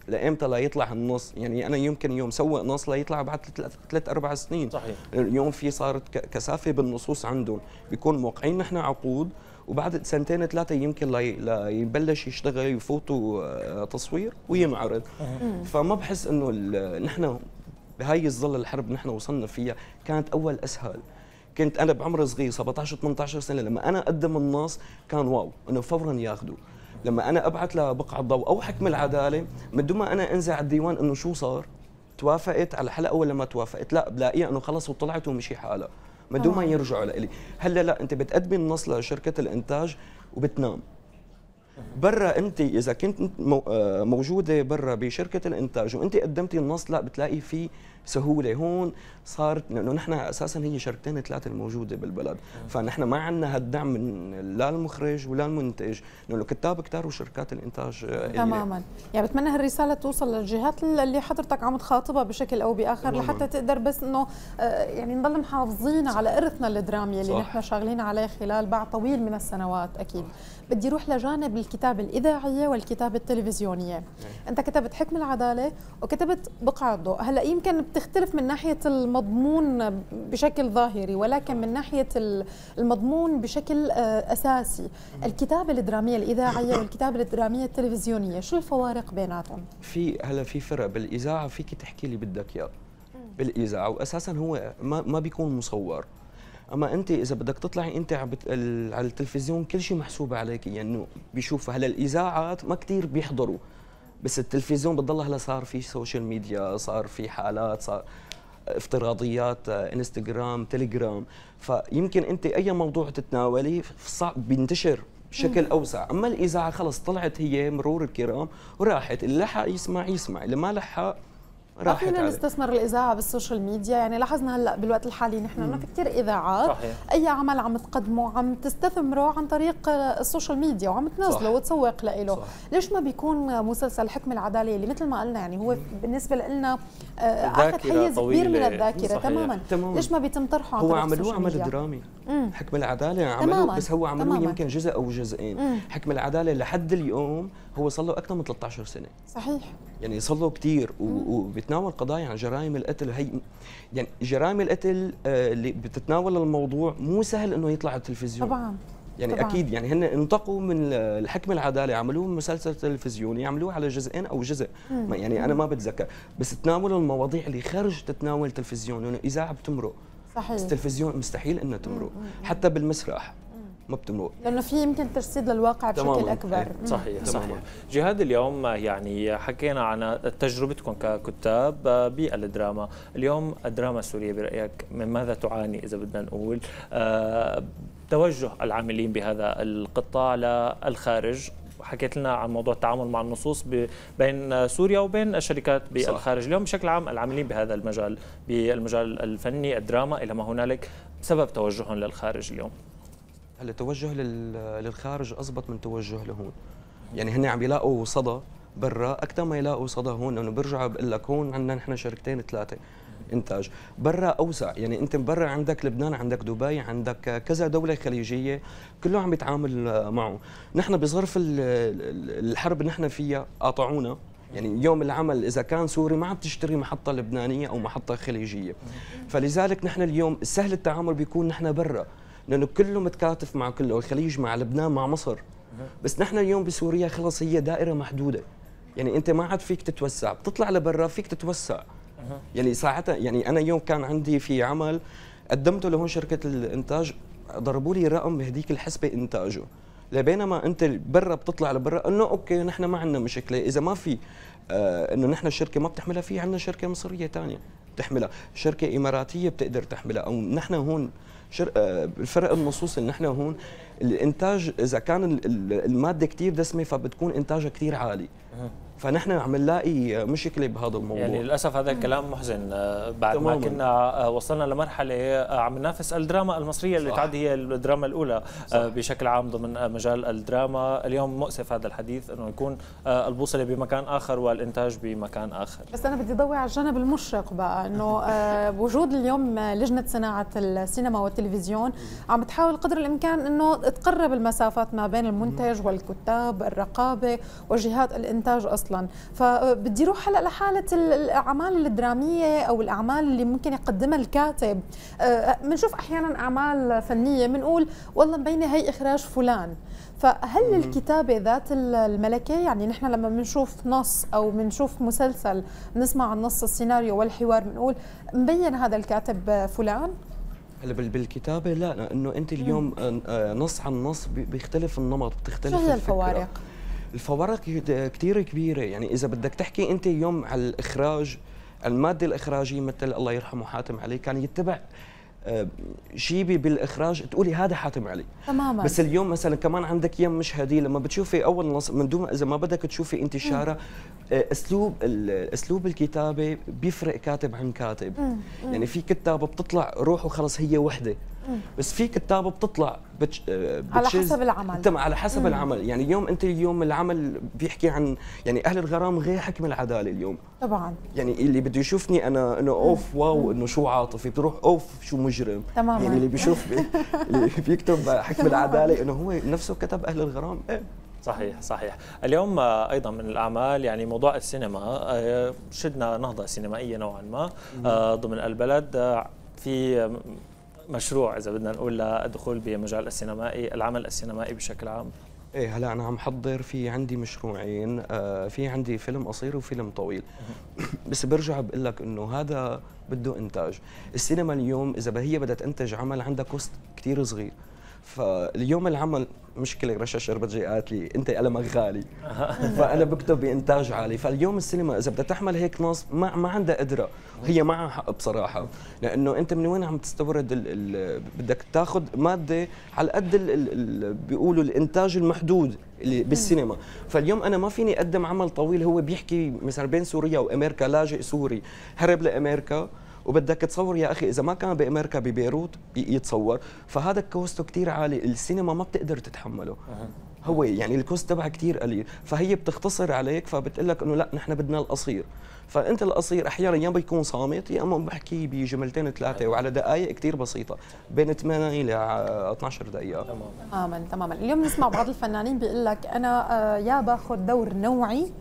لامتى لا يطلع النص يعني انا يمكن يوم سوق نص لا يطلع بعد ثلاث اربع سنين صحيح اليوم في صارت كثافه بالنصوص عندهم بيكون موقعين نحن عقود وبعد سنتين ثلاثه يمكن لا يبلش يشتغل يفوتوا آه، تصوير وينعرض فما بحس انه نحن بهاي الظل الحرب نحن وصلنا فيها كانت اول اسهل كنت انا بعمر صغير 17 18 سنه لما انا اقدم النص كان واو انه فورا ياخذوا لما انا ابعت لها بقعه ضوء او حكم العداله من دون ما انا انزع الديوان انه شو صار توافقت على الحلقه ولا ما توافقت لا بلاقيها انه خلص وطلعت ومشي حالها من دون ما آه. يرجعوا لي هلا لا انت بتقدمي النص لشركه الانتاج وبتنام برا انت اذا كنت آه، موجوده برا بشركه الانتاج وانت قدمتي النص لا بتلاقي في سهوله هون صارت لانه نحن اساسا هي شركتين ثلاثه الموجوده بالبلد فنحن ما عندنا هالدعم من لا المخرج ولا المنتج لانه الكتاب كتار وشركات الانتاج آه، تماما يعني بتمنى هالرساله توصل للجهات اللي حضرتك عم تخاطبها بشكل او باخر تماماً. لحتى تقدر بس انه آه، يعني نضل محافظين على ارثنا الدرامي اللي نحن شاغلين عليه خلال بعد طويل من السنوات اكيد صح. بدي روح لجانب الكتابه الاذاعيه والكتابه التلفزيونيه نعم. انت كتبت حكم العداله وكتبت بقعه الضوء هلا يمكن بتختلف من ناحيه المضمون بشكل ظاهري ولكن من ناحيه المضمون بشكل آه، اساسي نعم. الكتابه الدراميه الاذاعيه والكتابه الدراميه التلفزيونيه شو الفوارق بيناتهم في هلا في فرق بالاذاعه فيك تحكي لي بدك اياه بالاذاعه واساسا هو ما, ما بيكون مصور اما انت اذا بدك تطلعي انت على التلفزيون كل شيء محسوب عليك يعني انه بيشوفوا هلا الاذاعات ما كثير بيحضروا بس التلفزيون بتضل هلا صار في سوشيال ميديا صار في حالات صار افتراضيات انستغرام تليجرام فيمكن انت اي موضوع تتناولي صعب بينتشر بشكل اوسع اما الاذاعه خلص طلعت هي مرور الكرام وراحت اللي لحق يسمع يسمع اللي ما لحق راحت فينا نستثمر الاذاعه بالسوشيال ميديا يعني لاحظنا هلا بالوقت الحالي نحن انه في كثير اذاعات صحيح. اي عمل عم تقدمه عم تستثمره عن طريق السوشيال ميديا وعم تنزله وتسوق له ليش ما بيكون مسلسل حكم العداله اللي مثل ما قلنا يعني هو بالنسبه لنا آه، اخذ حيز كبير من الذاكره تماما. تماما ليش ما بيتم طرحه عن هو عملوه عمل درامي حكم العداله عملوه تماماً. بس هو عملوه تماماً. يمكن جزء او جزئين مم. حكم العداله لحد اليوم هو صار له اكثر من 13 سنه صحيح يعني صار له كثير وبيتناول قضايا عن جرائم القتل هي يعني جرائم القتل آه، اللي بتتناول الموضوع مو سهل انه يطلع على التلفزيون طبعا يعني طبعاً. اكيد يعني هن انتقوا من الحكم العداله عملوه مسلسل تلفزيوني عملوه على جزئين او جزء مم. يعني انا ما بتذكر بس تناولوا المواضيع اللي خارج تتناول تلفزيون اذاعه بتمرق صحيح بس التلفزيون مستحيل انه تمرق حتى بالمسرح ما بتمرق لانه في يمكن تجسيد للواقع بشكل اكبر إيه، صحيح صحيح جهاد اليوم يعني حكينا عن تجربتكم ككتاب بالدراما اليوم الدراما السوريه برايك من ماذا تعاني اذا بدنا نقول آه، توجه العاملين بهذا القطاع للخارج وحكيت لنا عن موضوع التعامل مع النصوص بين سوريا وبين الشركات بالخارج اليوم بشكل عام العاملين بهذا المجال بالمجال الفني الدراما إلى ما هنالك سبب توجههم للخارج اليوم هلا توجه للخارج أزبط من توجه لهون يعني هن عم يلاقوا صدى برا اكثر ما يلاقوا صدى هون لانه برجع بقول لك هون عندنا نحن شركتين ثلاثه انتاج برا اوسع يعني انت برا عندك لبنان عندك دبي عندك كذا دوله خليجيه كله عم يتعامل معه نحن بظرف الحرب نحن فيها قاطعونا يعني يوم العمل اذا كان سوري ما عم تشتري محطه لبنانيه او محطه خليجيه فلذلك نحن اليوم سهل التعامل بيكون نحن برا لانه كله متكاتف مع كله الخليج مع لبنان مع مصر بس نحن اليوم بسوريا خلص هي دائره محدوده يعني انت ما عاد فيك تتوسع بتطلع لبرا فيك تتوسع يلي يعني ساعتها يعني انا يوم كان عندي في عمل قدمته لهون شركه الانتاج ضربوا لي رقم بهديك الحسبه انتاجه لبينما انت برا بتطلع لبرا انه اوكي نحن ما عندنا مشكله اذا ما في آه انه نحن الشركه ما بتحملها في عندنا شركه مصريه ثانيه بتحملها شركه اماراتيه بتقدر تحملها او نحن هون آه، الفرق النصوص ان نحن هون الانتاج اذا كان الماده كثير دسمه فبتكون انتاجها كثير عالي فنحن عم نلاقي مشكله بهذا الموضوع يعني للاسف هذا الكلام محزن آه، بعد تماماً. ما كنا آه، وصلنا لمرحله آه، عم ننافس الدراما المصريه اللي تعد هي الدراما الاولى صح. بشكل عام ضمن مجال الدراما اليوم مؤسف هذا الحديث انه يكون البوصله بمكان اخر والانتاج بمكان اخر بس انا بدي ضوي على الجانب المشرق بقى انه بوجود اليوم لجنه صناعه السينما والتلفزيون عم تحاول قدر الامكان انه تقرب المسافات ما بين المنتج والكتاب الرقابه وجهات الانتاج اصلا اصلا فبدي اروح هلا لحاله الاعمال الدراميه او الاعمال اللي ممكن يقدمها الكاتب بنشوف أه، احيانا اعمال فنيه بنقول والله مبينه هي اخراج فلان فهل الكتابة ذات الملكة يعني نحن لما بنشوف نص أو بنشوف مسلسل بنسمع النص السيناريو والحوار بنقول مبين هذا الكاتب فلان هلا بالكتابه لا لانه انت اليوم آه، نص عن نص بيختلف النمط بتختلف شو هي الفوارق؟ الفكرة. الفوارق كثير كبيره يعني اذا بدك تحكي انت اليوم على الاخراج الماده الاخراجيه مثل الله يرحمه حاتم علي كان يتبع آه، شيء بالاخراج تقولي هذا حاتم علي تماما بس اليوم مثلا كمان عندك يم مشهدي لما بتشوفي اول نص من دون اذا ما بدك تشوفي انت الشارع آه، اسلوب اسلوب الكتابه بيفرق كاتب عن كاتب مم. يعني في كتابه بتطلع روحه خلص هي وحده بس في كتابه بتطلع بتش... آه، على حسب العمل تمام على حسب مم. العمل يعني اليوم انت اليوم العمل بيحكي عن يعني اهل الغرام غير حكم العداله اليوم طبعا يعني اللي بده يشوفني انا انه اوف واو انه شو عاطفي بتروح اوف شو مجرم تماما يعني اللي بيشوف بي... اللي بيكتب حكم العداله انه هو نفسه كتب اهل الغرام ايه صحيح صحيح اليوم آه، ايضا من الاعمال يعني موضوع السينما آه، شدنا نهضه سينمائيه نوعا ما ضمن البلد في مشروع اذا بدنا نقول لدخول بمجال السينمائي العمل السينمائي بشكل عام ايه هلا انا عم حضر في عندي مشروعين آه في عندي فيلم قصير وفيلم طويل بس برجع بقول لك انه هذا بده انتاج السينما اليوم اذا هي بدها تنتج عمل عندها كوست كثير صغير فاليوم العمل مشكله رشا شربتجي قالت لي انت قلمك غالي فانا بكتب بانتاج عالي فاليوم السينما اذا بدها تحمل هيك نص ما ما عندها قدره وهي معها حق بصراحه لانه انت من وين عم تستورد الـ الـ بدك تاخذ ماده على قد بيقولوا الانتاج المحدود اللي بالسينما فاليوم انا ما فيني اقدم عمل طويل هو بيحكي مثلا بين سوريا وامريكا لاجئ سوري هرب لامريكا وبدك تصور يا اخي اذا ما كان بامريكا ببيروت يتصور فهذا الكوستو كثير عالي السينما ما بتقدر تتحمله هو يعني الكوست تبعها كثير قليل فهي بتختصر عليك فبتقول لك انه لا نحن بدنا القصير فانت القصير احيانا يا بيكون صامت يا اما بحكي بجملتين ثلاثه وعلى دقائق كثير بسيطه بين 8 ل 12 دقيقه تماما تماما اليوم نسمع بعض الفنانين بيقول لك انا آه، يا باخذ دور نوعي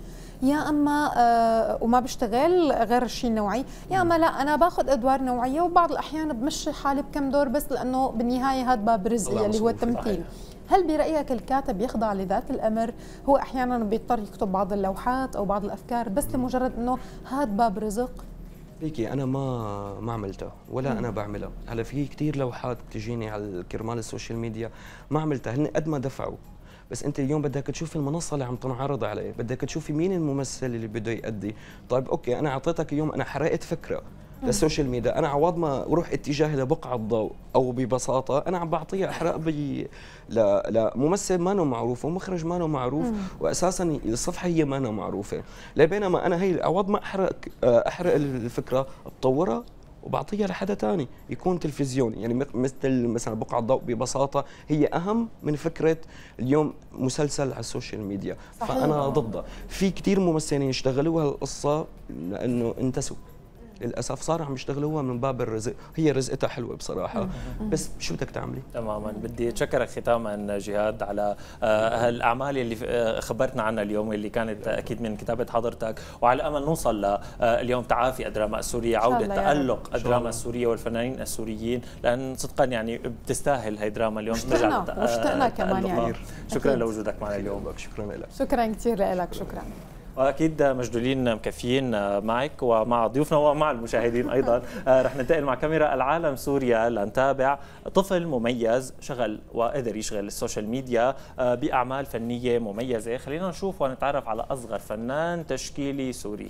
يا اما آه، وما بشتغل غير الشيء النوعي يا اما لا انا باخذ ادوار نوعيه وبعض الاحيان بمشي حالي بكم دور بس لانه بالنهايه هذا باب رزقي اللي هو التمثيل هل برأيك الكاتب يخضع لذات الأمر هو أحيانا بيضطر يكتب بعض اللوحات أو بعض الأفكار بس لمجرد أنه هذا باب رزق ليكي انا ما ما عملتها ولا انا بعملها هلا في كثير لوحات بتجيني على كرمال السوشيال ميديا ما عملتها هن قد ما دفعوا بس انت اليوم بدك تشوف المنصه اللي عم تنعرض عليه بدك تشوفي مين الممثل اللي بده يأدي طيب اوكي انا اعطيتك اليوم انا حرقت فكره للسوشيال ميديا انا عوض ما اروح اتجاه لبقعه الضوء او ببساطه انا عم بعطيها احرق بي لا لممثل ما أنا معروف ومخرج ما أنا معروف مم. واساسا الصفحه هي ما أنا معروفه لبينما انا هي عوض ما احرق آه، احرق الفكره اتطورها وبعطيها لحدا تاني يكون تلفزيوني يعني مثل مثلا بقعة ضوء ببساطة هي أهم من فكرة اليوم مسلسل على السوشيال ميديا صحيح. فأنا ضدها في كتير ممثلين يشتغلوا هالقصة لأنه انتسوا للاسف صار عم يشتغلوها من باب الرزق هي رزقتها حلوه بصراحه بس شو بدك تعملي تماما بدي اتشكرك ختاما جهاد على آه، هالاعمال اللي آه، خبرتنا عنها اليوم اللي كانت اكيد من كتابه حضرتك وعلى امل نوصل آه، اليوم تعافي الدراما السوريه عوده تالق الدراما السوريه والفنانين السوريين لان صدقا يعني بتستاهل هي الدراما اليوم اشتقنا واشتقنا كمان يعني شكرا لوجودك معنا اليوم شكرا لك شكرا كثير لك شكرا واكيد مجدولين مكفيين معك ومع ضيوفنا ومع المشاهدين ايضا آه، رح ننتقل مع كاميرا العالم سوريا لنتابع طفل مميز شغل وقدر يشغل السوشيال ميديا آه، باعمال فنيه مميزه خلينا نشوف ونتعرف على اصغر فنان تشكيلي سوري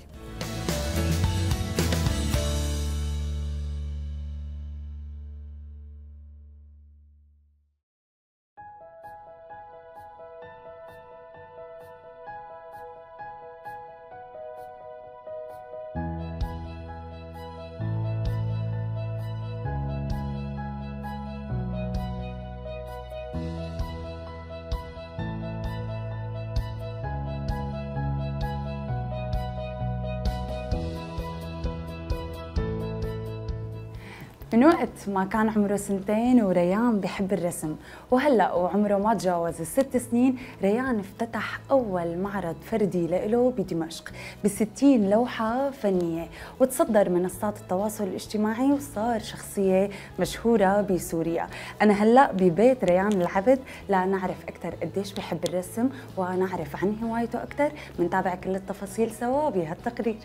ما كان عمره سنتين وريان بحب الرسم وهلأ وعمره ما تجاوز الست سنين ريان افتتح أول معرض فردي له بدمشق ب لوحة فنية وتصدر منصات التواصل الاجتماعي وصار شخصية مشهورة بسوريا أنا هلأ ببيت ريان العبد لنعرف أكثر قديش بحب الرسم ونعرف عن هوايته أكثر منتابع كل التفاصيل سوا بهالتقرير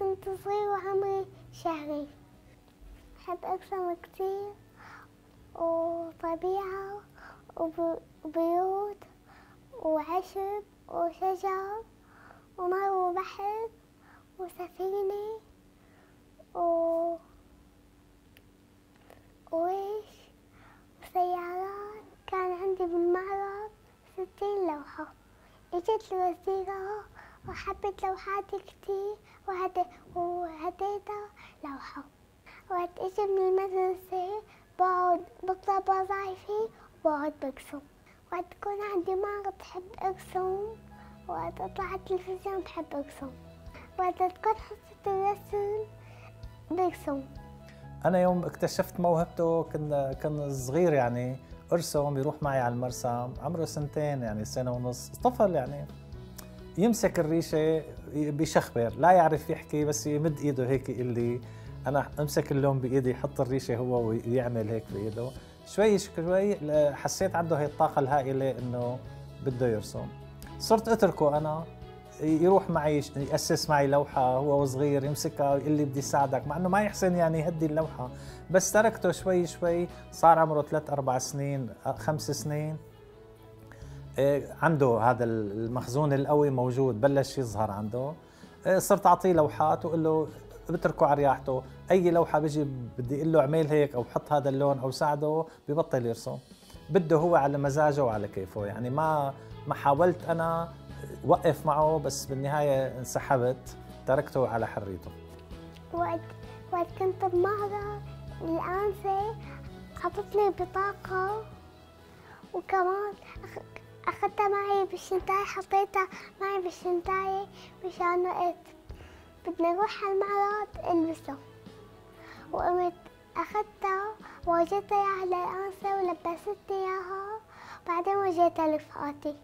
كنت صغير وعمري شهرين أحب أرسم كتير وطبيعة وبيوت وعشب وشجر ومر وبحر وسفينة و وش وسيارات كان عندي بالمعرض ستين لوحة إجت الوزيرة وحبيت لوحاتي كتير وهدي وهديتها لوحة وقت اجي من المدرسة بقعد بطلع بوظايفي وبقعد برسم وقت تكون عندي معرض بحب ارسم وقت اطلع على التلفزيون بحب ارسم وقت تكون حصة الرسم برسم انا يوم اكتشفت موهبته كنا كان صغير يعني ارسم يروح معي على المرسم عمره سنتين يعني سنه ونص طفل يعني يمسك الريشه بشخبر لا يعرف يحكي بس يمد ايده هيك يقول لي انا امسك اللون بايدي يحط الريشه هو ويعمل هيك بايده شوي شوي حسيت عنده هي الطاقه الهائله انه بده يرسم صرت اتركه انا يروح معي ياسس معي لوحه هو وصغير يمسكها ويقول لي بدي ساعدك مع انه ما يحسن يعني يهدي اللوحه بس تركته شوي شوي صار عمره ثلاث اربع سنين خمس سنين إيه، عنده هذا المخزون القوي موجود بلش يظهر عنده إيه، صرت اعطيه لوحات واقول له بتركه على رياحته اي لوحه بيجي بدي اقول له اعمل هيك او حط هذا اللون او ساعده ببطل يرسم بده هو على مزاجه وعلى كيفه يعني ما ما حاولت انا وقف معه بس بالنهايه انسحبت تركته على حريته وقت وقت كنت بمهرة الانسه حطت لي بطاقه وكمان أخذتها معي بالشنطاي حطيتها معي بالشنطاي مشان وقت بدنا نروح على المعرض البسه وقمت أخذتها ووجدتها على الأنسة ولبستني إياها بعدين وجدتها لفقاتي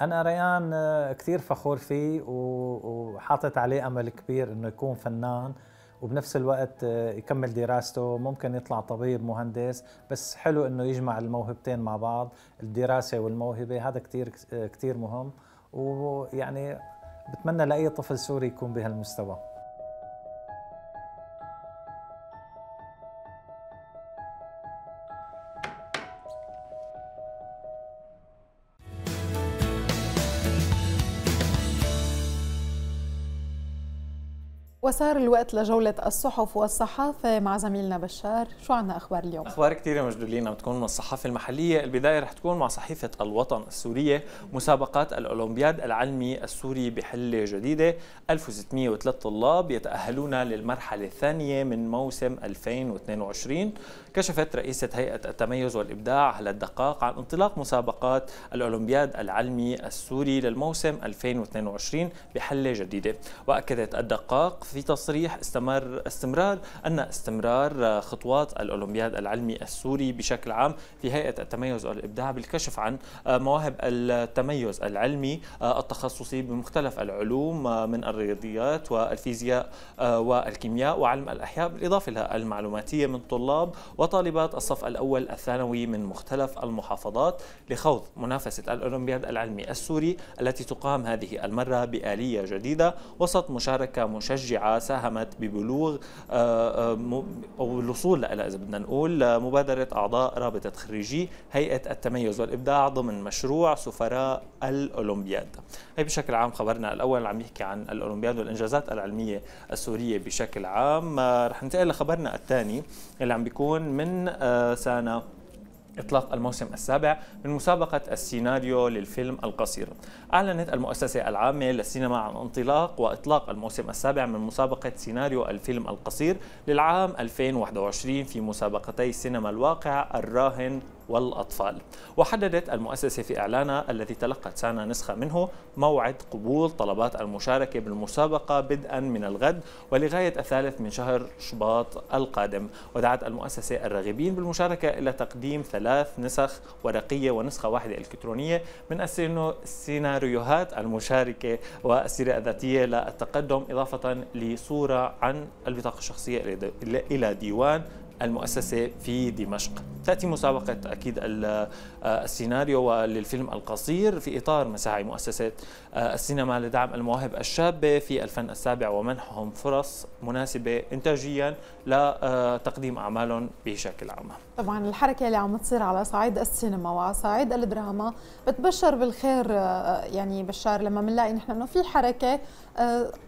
أنا ريان آه، كثير فخور فيه وحاطط عليه أمل كبير إنه يكون فنان وبنفس الوقت آه، يكمل دراسته ممكن يطلع طبيب مهندس بس حلو انه يجمع الموهبتين مع بعض الدراسه والموهبه هذا كثير آه، كثير مهم ويعني بتمنى لاي طفل سوري يكون بهالمستوى صار الوقت لجولة الصحف والصحافة مع زميلنا بشار شو عنا أخبار اليوم؟ أخبار كثيرة مجدولين عم تكون من الصحافة المحلية البداية رح تكون مع صحيفة الوطن السورية مسابقات الأولمبياد العلمي السوري بحلة جديدة 1603 طلاب يتأهلون للمرحلة الثانية من موسم 2022 كشفت رئيسة هيئة التميز والإبداع على الدقاق عن انطلاق مسابقات الأولمبياد العلمي السوري للموسم 2022 بحلة جديدة وأكدت الدقاق في تصريح استمر استمرار أن استمرار خطوات الأولمبياد العلمي السوري بشكل عام في هيئة التميز والإبداع بالكشف عن مواهب التميز العلمي آه، التخصصي بمختلف العلوم آه، من الرياضيات والفيزياء آه، والكيمياء وعلم الأحياء بالإضافة إلى المعلوماتية من طلاب و وطالبات الصف الأول الثانوي من مختلف المحافظات لخوض منافسة الأولمبياد العلمي السوري التي تقام هذه المرة بآلية جديدة وسط مشاركة مشجعة ساهمت ببلوغ آه، آه، أو الوصول إلى إذا بدنا نقول مبادرة أعضاء رابطة خريجي هيئة التميز والإبداع ضمن مشروع سفراء الأولمبياد هي بشكل عام خبرنا الأول عم يحكي عن الأولمبياد والإنجازات العلمية السورية بشكل عام آه، رح ننتقل لخبرنا الثاني اللي عم بيكون من آه، سانا إطلاق الموسم السابع من مسابقة السيناريو للفيلم القصير أعلنت المؤسسة العامة للسينما عن انطلاق وإطلاق الموسم السابع من مسابقة سيناريو الفيلم القصير للعام 2021 في مسابقتي سينما الواقع الراهن والأطفال وحددت المؤسسة في إعلانها الذي تلقت سانا نسخة منه موعد قبول طلبات المشاركة بالمسابقة بدءا من الغد ولغاية الثالث من شهر شباط القادم ودعت المؤسسة الراغبين بالمشاركة إلى تقديم ثلاث نسخ ورقية ونسخة واحدة إلكترونية من السيناريوهات المشاركة والسيرة الذاتية للتقدم إضافة لصورة عن البطاقة الشخصية إلى ديوان المؤسسة في دمشق تأتي مسابقة أكيد آه، السيناريو وللفيلم القصير في إطار مساعي مؤسسة آه، السينما لدعم المواهب الشابة في الفن السابع ومنحهم فرص مناسبة إنتاجيا لتقديم آه، أعمالهم بشكل عام طبعا الحركة اللي عم تصير على صعيد السينما وعلى صعيد الدراما بتبشر بالخير يعني بشار لما بنلاقي نحن انه في حركه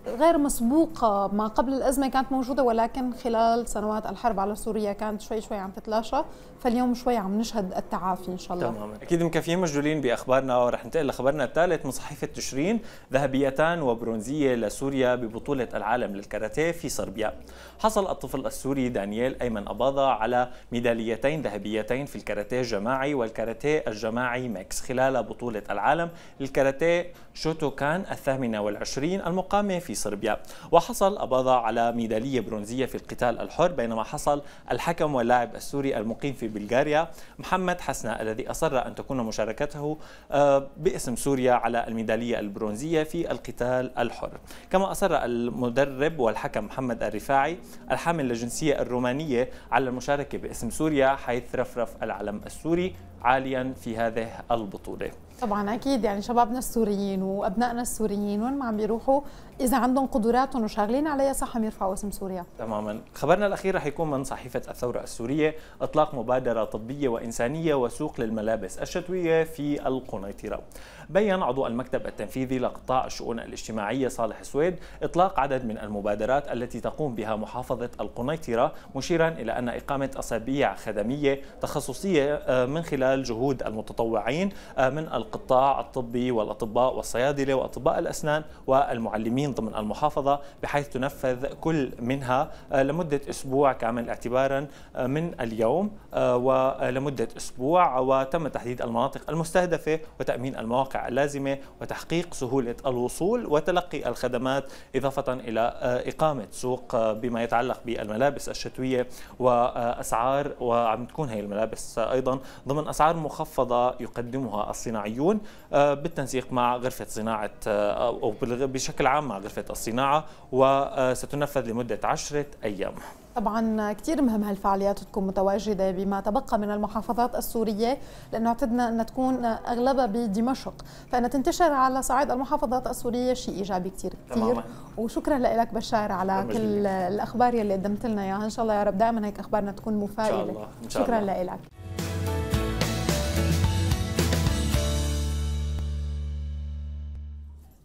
غير مسبوقه ما قبل الازمه كانت موجوده ولكن خلال سنوات الحرب على سوريا العصبيه كانت شوي شوي عم تتلاشى فاليوم شوي عم نشهد التعافي ان شاء الله تماما اكيد مكفيين مشغولين باخبارنا ورح ننتقل لخبرنا الثالث من صحيفه تشرين ذهبيتان وبرونزيه لسوريا ببطوله العالم للكاراتيه في صربيا حصل الطفل السوري دانييل ايمن اباضه على ميداليتين ذهبيتين في الكاراتيه الجماعي والكاراتيه الجماعي ميكس خلال بطوله العالم للكاراتيه شوتوكان الثامنه والعشرين المقامه في صربيا وحصل أباضة على ميدالية برونزية في القتال الحر بينما حصل الحكم واللاعب السوري المقيم في بلغاريا محمد حسنة الذي أصر أن تكون مشاركته آه، باسم سوريا على الميدالية البرونزية في القتال الحر كما أصر المدرب والحكم محمد الرفاعي الحامل الجنسية الرومانية على المشاركة باسم سوريا حيث رفرف العلم السوري عاليا في هذه البطولة طبعا اكيد يعني شبابنا السوريين وابنائنا السوريين وين ما عم بيروحوا اذا عندهم قدراتهم وشغالين عليها صح عم يرفعوا اسم سوريا تماما خبرنا الاخير رح يكون من صحيفه الثوره السوريه اطلاق مبادره طبيه وانسانيه وسوق للملابس الشتويه في القنيطره بيّن عضو المكتب التنفيذي لقطاع الشؤون الاجتماعية صالح السويد إطلاق عدد من المبادرات التي تقوم بها محافظة القنيطرة مشيرا إلى أن إقامة أسابيع خدمية تخصصية آه، من خلال جهود المتطوعين آه، من القطاع الطبي والأطباء والصيادلة وأطباء الأسنان والمعلمين ضمن المحافظة بحيث تنفذ كل منها آه، لمدة أسبوع كامل اعتبارا من اليوم ولمدة أسبوع وتم تحديد المناطق المستهدفة وتأمين المواقع اللازمة وتحقيق سهولة الوصول وتلقي الخدمات إضافة إلى آه، إقامة سوق آه، بما يتعلق بالملابس الشتوية وأسعار وعم تكون هي الملابس آه، أيضا ضمن أسعار مخفضة يقدمها الصناعيون بالتنسيق مع غرفة صناعة أو بشكل عام مع غرفة الصناعة وستنفذ لمدة عشرة أيام طبعا كثير مهم هالفعاليات تكون متواجده بما تبقى من المحافظات السوريه لانه اعتدنا ان تكون اغلبها بدمشق فان تنتشر على صعيد المحافظات السوريه شيء ايجابي كثير كثير وشكرا لك بشار على كل الاخبار يلي قدمت لنا اياها ان شاء الله يا رب دائما هيك اخبارنا تكون مفائده شكرا لك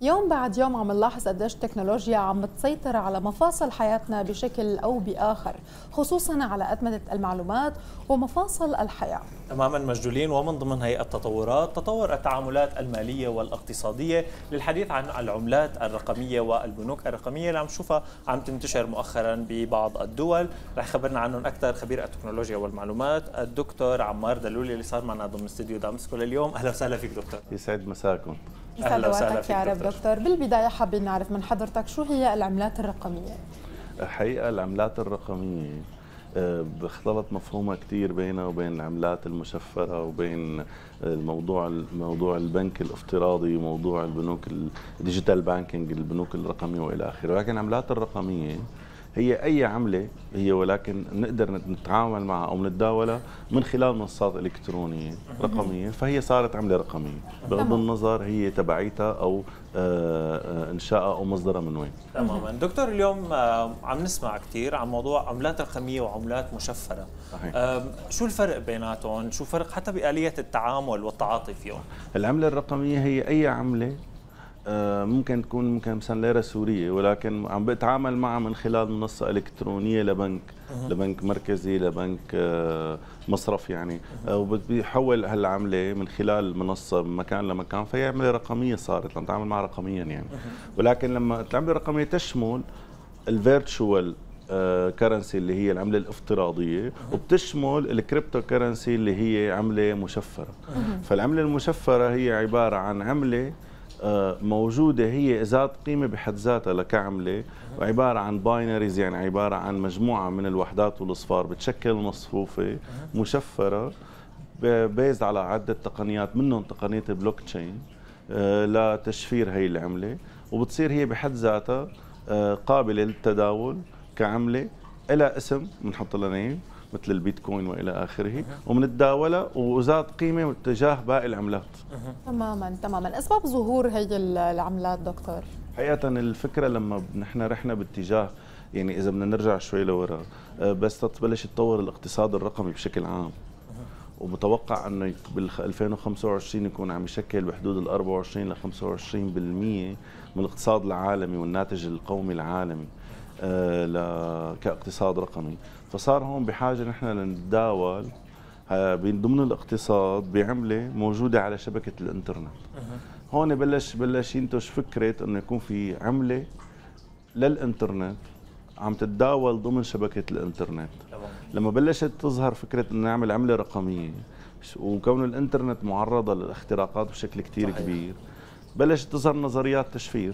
يوم بعد يوم عم نلاحظ قديش التكنولوجيا عم تسيطر على مفاصل حياتنا بشكل او باخر، خصوصا على اتمته المعلومات ومفاصل الحياه. تماما مجدولين ومن ضمن هي التطورات تطور التعاملات الماليه والاقتصاديه للحديث عن العملات الرقميه والبنوك الرقميه اللي عم نشوفها عم تنتشر مؤخرا ببعض الدول، رح يخبرنا عنهم اكثر خبير التكنولوجيا والمعلومات الدكتور عمار دلولي اللي صار معنا ضمن استديو دامسكو لليوم، اهلا وسهلا فيك دكتور. يسعد مساكم. يسعد وقتك يا رب دكتور. دكتور بالبداية حابين نعرف من حضرتك شو هي العملات الرقمية الحقيقة العملات الرقمية آه، بيختلط مفهومها كثير بينها وبين العملات المشفرة وبين الموضوع موضوع البنك الافتراضي وموضوع البنوك الديجيتال بانكينج البنوك الرقمية وإلى آخره ولكن العملات الرقمية هي اي عمله هي ولكن نقدر نتعامل معها او نتداولها من خلال منصات الكترونيه رقميه فهي صارت عمله رقميه بغض النظر هي تبعيتها او آه، آه، انشائها او مصدرها من وين تماما دكتور اليوم آه، عم نسمع كثير عن موضوع عملات رقميه وعملات مشفره شو الفرق بيناتهم شو فرق حتى باليه التعامل والتعاطي فيهم العمله الرقميه هي اي عمله آه، ممكن تكون ممكن مثلا ليره سوريه ولكن عم بتعامل معها من خلال منصه الكترونيه لبنك لبنك مركزي لبنك آه، مصرف يعني آه، وبيحول هالعمله من خلال المنصه من مكان لمكان فهي عمله رقميه صارت لما تعامل معها رقميا يعني ولكن لما العمله الرقميه تشمل الفيرتشوال كرنسي اللي هي العمله الافتراضيه وبتشمل الكريبتو كرنسي اللي هي عمله مشفره فالعمله المشفره هي عباره عن عمله آه، موجودة هي ذات قيمة بحد ذاتها لكعملة وعبارة عن باينريز يعني عبارة عن مجموعة من الوحدات والأصفار بتشكل مصفوفة مشفرة بيز على عدة تقنيات منهم تقنية البلوك آه، تشين لتشفير هي العملة وبتصير هي بحد ذاتها آه، قابلة للتداول كعملة لها اسم بنحط لها نيم مثل البيتكوين والى اخره وبنتداولها وذات قيمه تجاه باقي العملات تماما تماما اسباب ظهور هي العملات دكتور حقيقه الفكره لما نحن رحنا باتجاه يعني اذا بدنا نرجع شوي لورا آه، بس تبلش تطور الاقتصاد الرقمي بشكل عام ومتوقع انه بال 2025 يكون عم يشكل بحدود ال 24 ل 25% من الاقتصاد العالمي والناتج القومي العالمي آه، كاقتصاد رقمي فصار هون بحاجه نحن لنتداول آه، ضمن الاقتصاد بعمله موجوده على شبكه الانترنت أه. هون بلش بلش ينتج فكره انه يكون في عمله للانترنت عم تتداول ضمن شبكه الانترنت طبعا. لما بلشت تظهر فكره انه نعمل عمله رقميه وكون الانترنت معرضه للاختراقات بشكل كثير كبير بلشت تظهر نظريات تشفير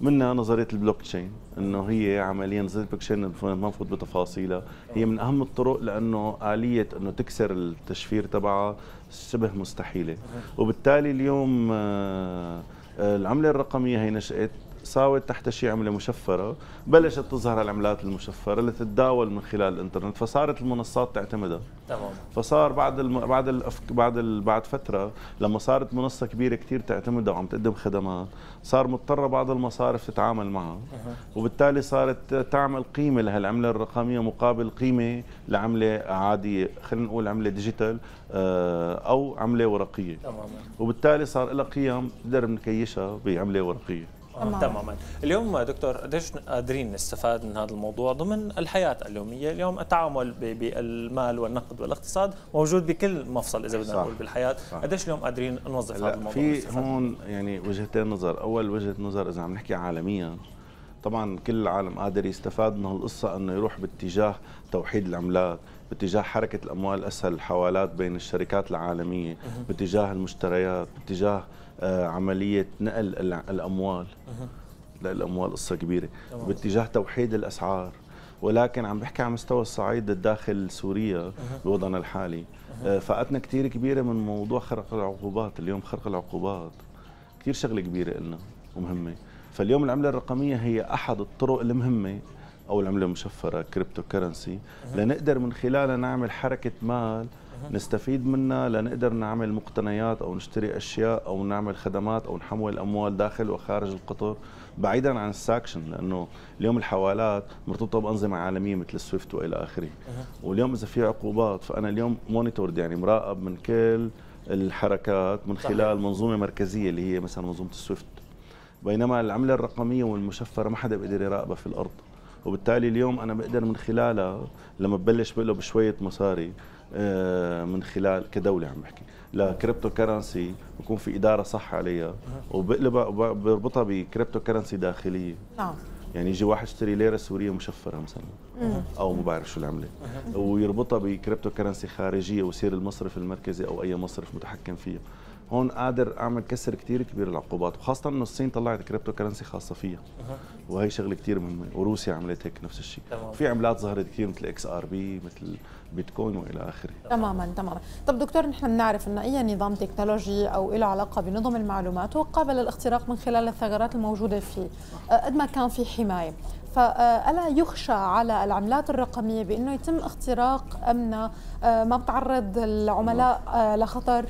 منها نظريه البلوك تشين انه هي عمليا نظريه البلوك تشين ما نفوت بتفاصيلها هي من اهم الطرق لانه اليه انه تكسر التشفير تبعها شبه مستحيله وبالتالي اليوم آه، آه، العمله الرقميه هي نشات ساوت تحت شي عمله مشفره بلشت تظهر العملات المشفره اللي تتداول من خلال الانترنت فصارت المنصات تعتمدها تمام فصار بعد الم... بعد الأف... بعد ال... بعد فتره لما صارت منصه كبيره كثير تعتمدها وعم تقدم خدمات صار مضطره بعض المصارف تتعامل معها وبالتالي صارت تعمل قيمه لهالعمله الرقميه مقابل قيمه لعمله عاديه خلينا نقول عمله ديجيتال آه، او عمله ورقيه تمام وبالتالي صار لها قيم نقدر نكيشها بعمله ورقيه آه، تماما. تماما اليوم دكتور قديش قادرين نستفاد من هذا الموضوع ضمن الحياه اليوميه اليوم التعامل بالمال والنقد والاقتصاد موجود بكل مفصل اذا بدنا نقول بالحياه قديش اليوم قادرين نوظف هذا الموضوع في هون يعني وجهتين نظر اول وجهه نظر اذا عم نحكي عالميا طبعا كل العالم قادر يستفاد من هالقصه انه يروح باتجاه توحيد العملات باتجاه حركه الاموال اسهل الحوالات بين الشركات العالميه باتجاه المشتريات باتجاه آه، عمليه نقل الاموال نقل الاموال قصه كبيره باتجاه توحيد الاسعار ولكن عم بحكي على مستوى الصعيد الداخل سوريا بوضعنا الحالي آه، فاتنا كثير كبيره من موضوع خرق العقوبات اليوم خرق العقوبات كثير شغله كبيره لنا ومهمه فاليوم العمله الرقميه هي احد الطرق المهمه او العمله المشفره كريبتو كرنسي لنقدر من خلالها نعمل حركه مال نستفيد منها لنقدر نعمل مقتنيات او نشتري اشياء او نعمل خدمات او نحول اموال داخل وخارج القطر بعيدا عن الساكشن لانه اليوم الحوالات مرتبطه بانظمه عالميه مثل السويفت والى اخره واليوم اذا في عقوبات فانا اليوم مونيتورد يعني مراقب من كل الحركات من خلال منظومه مركزيه اللي هي مثلا منظومه السويفت بينما العمله الرقميه والمشفره ما حدا بيقدر يراقبها في الارض وبالتالي اليوم انا بقدر من خلالها لما ببلش بقله بشويه مصاري آه، من خلال كدوله عم بحكي لكريبتو كرنسي بكون في اداره صح عليها وبقلبها بربطها بكريبتو كرنسي داخليه نعم يعني يجي واحد يشتري ليره سوريه مشفره مثلا او ما بعرف شو العمله ويربطها بكريبتو كرنسي خارجيه ويصير المصرف المركزي او اي مصرف متحكم فيها هون قادر اعمل كسر كثير كبير للعقوبات وخاصه انه الصين طلعت كريبتو كرنسي خاصه فيها وهي شغله كثير مهمه وروسيا عملت هيك نفس الشيء في عملات ظهرت كثير مثل اكس ار بي مثل بيتكوين والى اخره تماما تماما طب دكتور نحن بنعرف ان اي نظام تكنولوجي او له علاقه بنظم المعلومات هو قابل للاختراق من خلال الثغرات الموجوده فيه أه، قد ما كان في حمايه فألا أه، يخشى على العملات الرقمية بأنه يتم اختراق امنها أه، ما بتعرض العملاء لخطر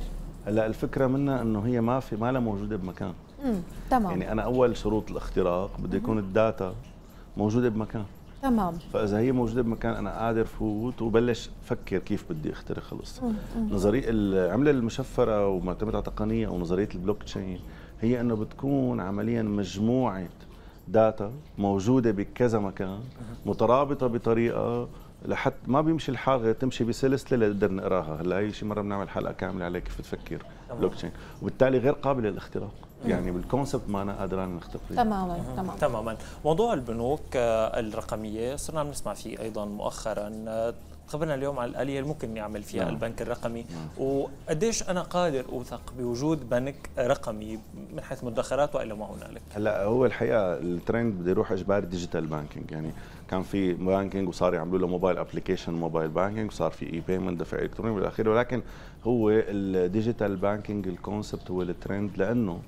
هلا الفكره منها انه هي ما في ما لها موجوده بمكان امم تمام يعني انا اول شروط الاختراق بده يكون الداتا موجوده بمكان تمام فاذا هي موجوده بمكان انا قادر فوت وبلش فكر كيف بدي اخترق القصه نظريه العمله المشفره ومعتمده على تقنيه او نظريه البلوك تشين هي انه بتكون عمليا مجموعه داتا موجوده بكذا مكان مترابطه بطريقه لحتى ما بيمشي الحال غير تمشي بسلسله لنقدر نقراها هلا هي شي مره بنعمل حلقه كامله عليك كيف تفكر بلوك تشين وبالتالي غير قابله للاختراق يعني بالكونسبت ما انا قادران نختبر تماما تماما تماما موضوع البنوك آه، الرقميه صرنا عم نسمع فيه ايضا مؤخرا خبرنا آه، اليوم عن الاليه اللي ممكن يعمل فيها نعم. البنك الرقمي نعم. وقديش انا قادر اوثق بوجود بنك رقمي من حيث مدخرات والى ما هنالك هلا هو الحقيقه الترند بده يروح اجباري ديجيتال بانكينج يعني كان في بانكينج وصار يعملوا له موبايل ابلكيشن موبايل بانكينج وصار في اي بيمنت دفع الكتروني والى اخره ولكن هو الديجيتال بانكينج الكونسبت هو الترند لانه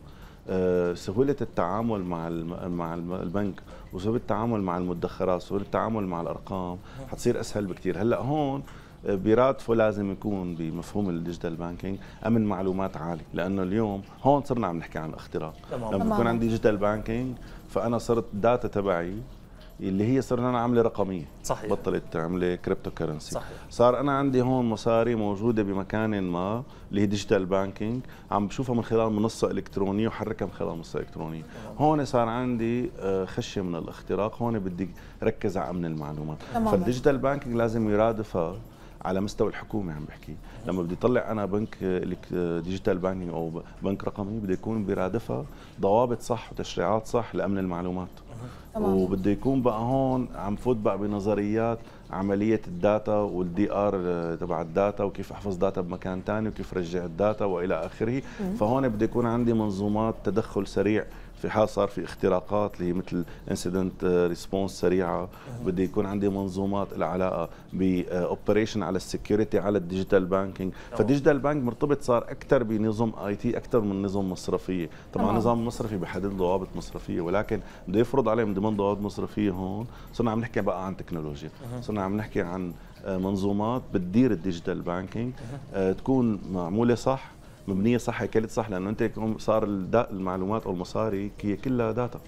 آه، سهولة التعامل مع مع البنك وسهولة التعامل مع المدخرات سهولة التعامل مع الأرقام حتصير أسهل بكثير هلأ هون آه، برادفه لازم يكون بمفهوم الديجيتال بانكينج امن معلومات عالي لانه اليوم هون صرنا عم نحكي عن الاختراق لما بكون عندي ديجيتال بانكينج فانا صرت داتا تبعي اللي هي صرنا انا عامله رقميه صحيح بطلت عامله كريبتو كرنسي صحيح. صار انا عندي هون مصاري موجوده بمكان ما اللي هي ديجيتال بانكينج عم بشوفها من خلال منصه الكترونيه وحركها من خلال منصه الكترونيه هون صار عندي آه، خشيه من الاختراق هون بدي ركز على امن المعلومات فالديجيتال بانكينج لازم يرادفها على مستوى الحكومه عم بحكي لما بدي طلع انا بنك آه، آه، ديجيتال بانكينج او بنك رقمي بده يكون برادفها ضوابط صح وتشريعات صح لامن المعلومات وبده يكون بقى هون عم فوت بقى بنظريات عمليه الداتا والدي ار آه، تبع الداتا وكيف احفظ داتا بمكان ثاني وكيف رجع الداتا والى اخره فهون بده يكون عندي منظومات تدخل سريع في حال صار في اختراقات اللي هي مثل انسيدنت آه، ريسبونس سريعه آه. بده يكون عندي منظومات العلاقه باوبريشن على السكيورتي على الديجيتال بانكينج فالديجيتال بانك مرتبط صار اكثر بنظم اي تي اكثر من نظم مصرفيه طبعا نظام مصرفي بحدد ضوابط مصرفيه ولكن بده يفرض عليه من ضمن ضوابط مصرفيه هون صرنا عم نحكي بقى عن تكنولوجيا صرنا عم نحكي عن آه، منظومات بتدير الديجيتال بانكينج تكون معموله صح مبنيه صح هيكلت صح لانه انت صار المعلومات او المصاري هي كلها داتا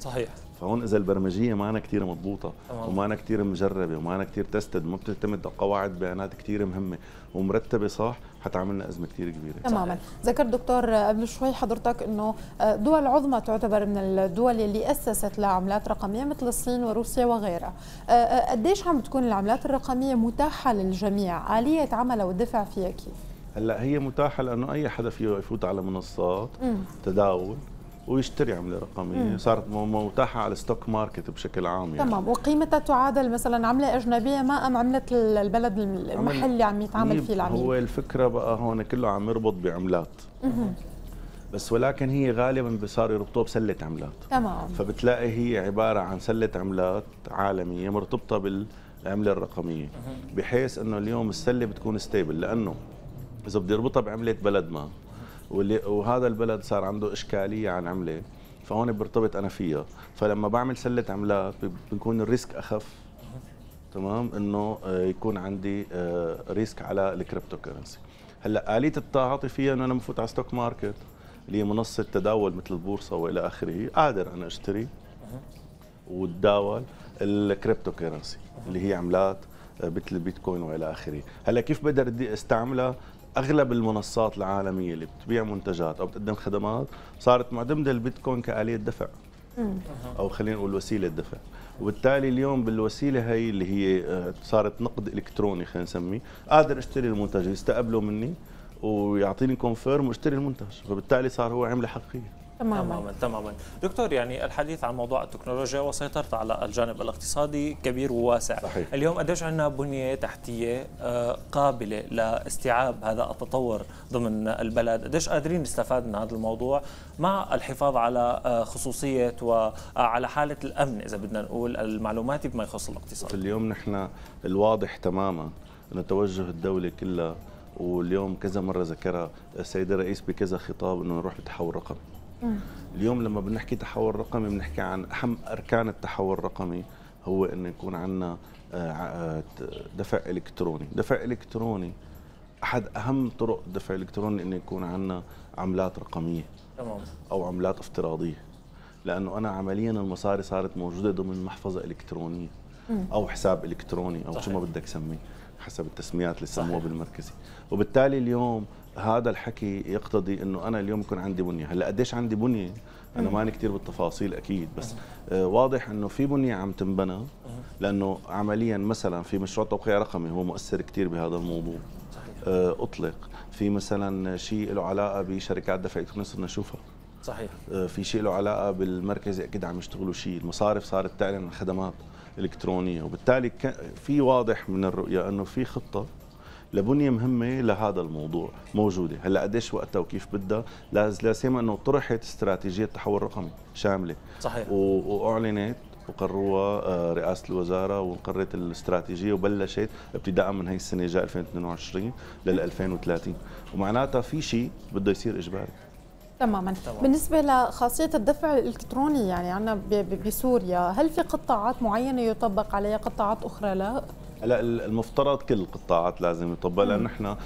صحيح فهون اذا البرمجيه أنا كثير مضبوطه أنا كثير مجربه أنا كثير تستد ما بتعتمد على قواعد بيانات كثير مهمه ومرتبه صح حتعمل لنا ازمه كثير كبيره تماما ذكر دكتور آه، قبل شوي حضرتك انه آه، دول عظمى تعتبر من الدول اللي اسست لعملات رقميه مثل الصين وروسيا وغيرها آه، قديش عم بتكون العملات الرقميه متاحه للجميع اليه عملها والدفع فيها كيف هلا هي متاحه لانه اي حدا فيه يفوت على منصات تداول ويشتري عمله رقميه صارت متاحه على الستوك ماركت بشكل عام يعني. تمام وقيمتها تعادل مثلا عمله اجنبيه ما ام عمله البلد المحل اللي عم يتعامل فيه العميل هو الفكره بقى هون كله عم يربط بعملات بس ولكن هي غالبا بصار يربطوها بسله عملات تمام فبتلاقي هي عباره عن سله عملات عالميه مرتبطه بالعمله الرقميه بحيث انه اليوم السله بتكون ستيبل لانه اذا بدي اربطها بعمله بلد ما واللي وهذا البلد صار عنده اشكاليه عن عمله فهون برتبط انا فيها فلما بعمل سله عملات بيكون الريسك اخف تمام انه آه، يكون عندي آه، ريسك على الكريبتو كرنسي هلا اليه التعاطي فيها انه انا بفوت على ستوك ماركت اللي هي منصه تداول مثل البورصه والى اخره قادر انا اشتري وتداول الكريبتو كرنسي اللي هي عملات آه، مثل البيتكوين والى اخره هلا كيف بقدر استعملها اغلب المنصات العالميه اللي بتبيع منتجات او بتقدم خدمات صارت معتمده البيتكوين كاليه دفع او خلينا نقول وسيله دفع وبالتالي اليوم بالوسيله هي اللي هي آه، صارت نقد الكتروني خلينا نسميه قادر اشتري المنتج يستقبله مني ويعطيني كونفيرم واشتري المنتج فبالتالي صار هو عمله حقيقيه تماما تماما تماما دكتور يعني الحديث عن موضوع التكنولوجيا وسيطرت على الجانب الاقتصادي كبير وواسع صحيح. اليوم قديش عندنا بنيه تحتيه آه، قابله لاستيعاب هذا التطور ضمن البلد قديش قادرين نستفاد من هذا الموضوع مع الحفاظ على آه، خصوصيه وعلى حاله الامن اذا بدنا نقول المعلوماتي بما يخص الاقتصاد اليوم نحن الواضح تماما انه توجه الدوله كلها واليوم كذا مره ذكرها السيد الرئيس بكذا خطاب انه نروح للتحول الرقمي اليوم لما بنحكي تحول رقمي بنحكي عن اهم اركان التحول الرقمي هو انه يكون عندنا آه، آه، دفع الكتروني دفع الكتروني احد اهم طرق الدفع الالكتروني انه يكون عندنا عملات رقميه تمام او عملات افتراضيه لانه انا عمليا المصاري صارت موجوده ضمن محفظه الكترونيه او حساب الكتروني او شو ما بدك سميه حسب التسميات اللي سموها بالمركزي وبالتالي اليوم هذا الحكي يقتضي انه انا اليوم يكون عندي بنيه هلا قديش عندي بنيه انا ماني كثير بالتفاصيل اكيد بس آه، واضح انه في بنيه عم تنبنى لانه عمليا مثلا في مشروع توقيع رقمي هو مؤثر كثير بهذا الموضوع آه، اطلق في مثلا شيء له علاقه بشركات دفع الكتروني صرنا نشوفها صحيح آه، في شيء له علاقه بالمركز اكيد عم يشتغلوا شيء المصارف صارت تعلن عن خدمات الكترونيه وبالتالي في واضح من الرؤيه انه في خطه لبنيه مهمه لهذا الموضوع موجوده هلا قديش وقتها وكيف بدها لا سيما انه طرحت استراتيجيه تحول رقمي شامله صحيح واعلنت وقروها آه، رئاسه الوزاره وقررت الاستراتيجيه وبلشت ابتداء من هي السنه جاء 2022 لل 2030 ومعناتها في شيء بده يصير اجباري تماما طبعا. بالنسبه لخاصيه الدفع الالكتروني يعني عندنا بسوريا هل في قطاعات معينه يطبق عليها قطاعات اخرى لا هلا المفترض كل القطاعات لازم يطبق لان نحن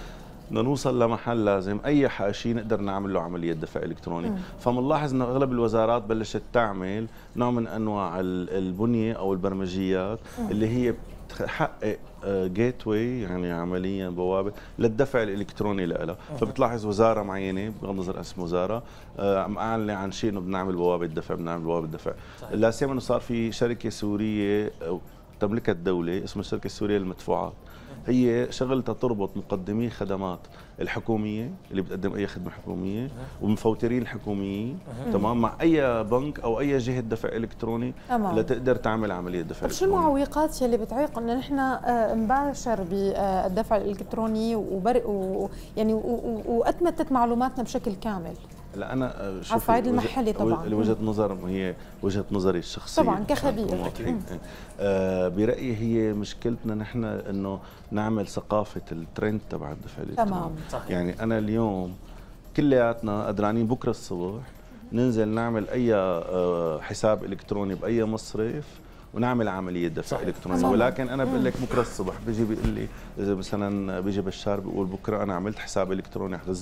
بدنا نوصل لمحل لازم اي حاشي نقدر نعمل له عمليه دفع الكتروني فبنلاحظ انه اغلب الوزارات بلشت تعمل نوع من انواع البنيه او البرمجيات مم. اللي هي تحقق جيت واي يعني عمليا بوابه للدفع الالكتروني لها فبتلاحظ وزاره معينه بغض النظر اسم وزاره آه، عم اعلن عن شيء انه بنعمل بوابه دفع بنعمل بوابه دفع لا سيما انه صار في شركه سوريه تملكها الدوله اسمها الشركه السوريه للمدفوعات هي شغلتها تربط مقدمي خدمات الحكوميه اللي بتقدم اي خدمه حكوميه ومفوترين الحكوميين تمام مع اي بنك او اي جهه دفع الكتروني تمام. لتقدر تعمل عمليه دفع شو المعوقات اللي بتعيق ان نحن نباشر آه، بالدفع الالكتروني وبرق و... يعني واتمتت معلوماتنا بشكل كامل لا انا على الصعيد المحلي طبعا وجهه نظر هي وجهه نظري الشخصيه طبعا كخبير آه برايي هي مشكلتنا نحن انه نعمل ثقافه الترند تبع الدفع الالكتروني تمام صحيح. يعني انا اليوم كلياتنا قدرانين بكره الصبح ننزل نعمل اي آه، حساب الكتروني باي مصرف ونعمل عمليه دفع الكتروني ولكن انا بقول لك بكره الصبح بيجي بيقول لي اذا مثلا بيجي بشار بيقول بكره انا عملت حساب الكتروني حدث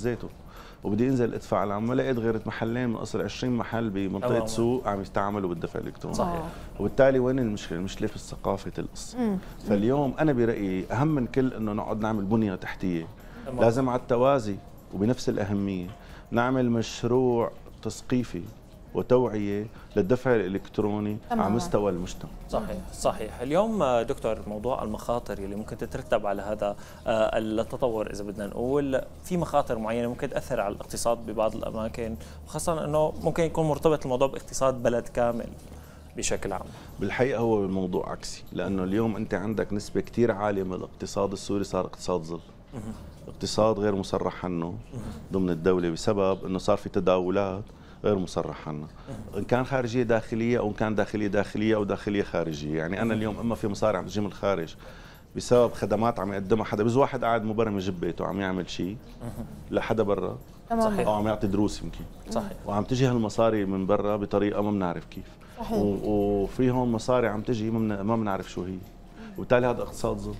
وبدي انزل ادفع على ما لقيت غير محلين من اصل 20 محل بمنطقه آه. سوق عم يستعملوا بالدفع الالكتروني صحيح وبالتالي وين المشكله؟ المشكله في ثقافه القصه فاليوم انا برايي اهم من كل انه نقعد نعمل بنيه تحتيه لازم على التوازي وبنفس الاهميه نعمل مشروع تثقيفي وتوعيه للدفع الالكتروني على مستوى المجتمع صحيح صحيح اليوم آه، دكتور موضوع المخاطر اللي ممكن تترتب على هذا آه، التطور اذا بدنا نقول في مخاطر معينه ممكن تاثر على الاقتصاد ببعض الاماكن خاصه انه ممكن يكون مرتبط الموضوع باقتصاد بلد كامل بشكل عام بالحقيقه هو الموضوع عكسي لانه اليوم انت عندك نسبه كثير عاليه من الاقتصاد السوري صار اقتصاد ظل اقتصاد غير مصرح عنه ضمن الدوله بسبب انه صار في تداولات غير مصرح عنها ان كان خارجيه داخليه او ان كان داخليه داخليه او داخليه خارجيه يعني انا اليوم اما في مصاري عم تجي من الخارج بسبب خدمات عم يقدمها حدا بس واحد قاعد مبرمج ببيته عم يعمل شيء لحدا برا صحيح او عم يعطي دروس يمكن صحيح وعم تجي هالمصاري من برا بطريقه ما بنعرف كيف صحيح وفي هون مصاري عم تجي ما بنعرف شو هي وبالتالي هذا اقتصاد ظل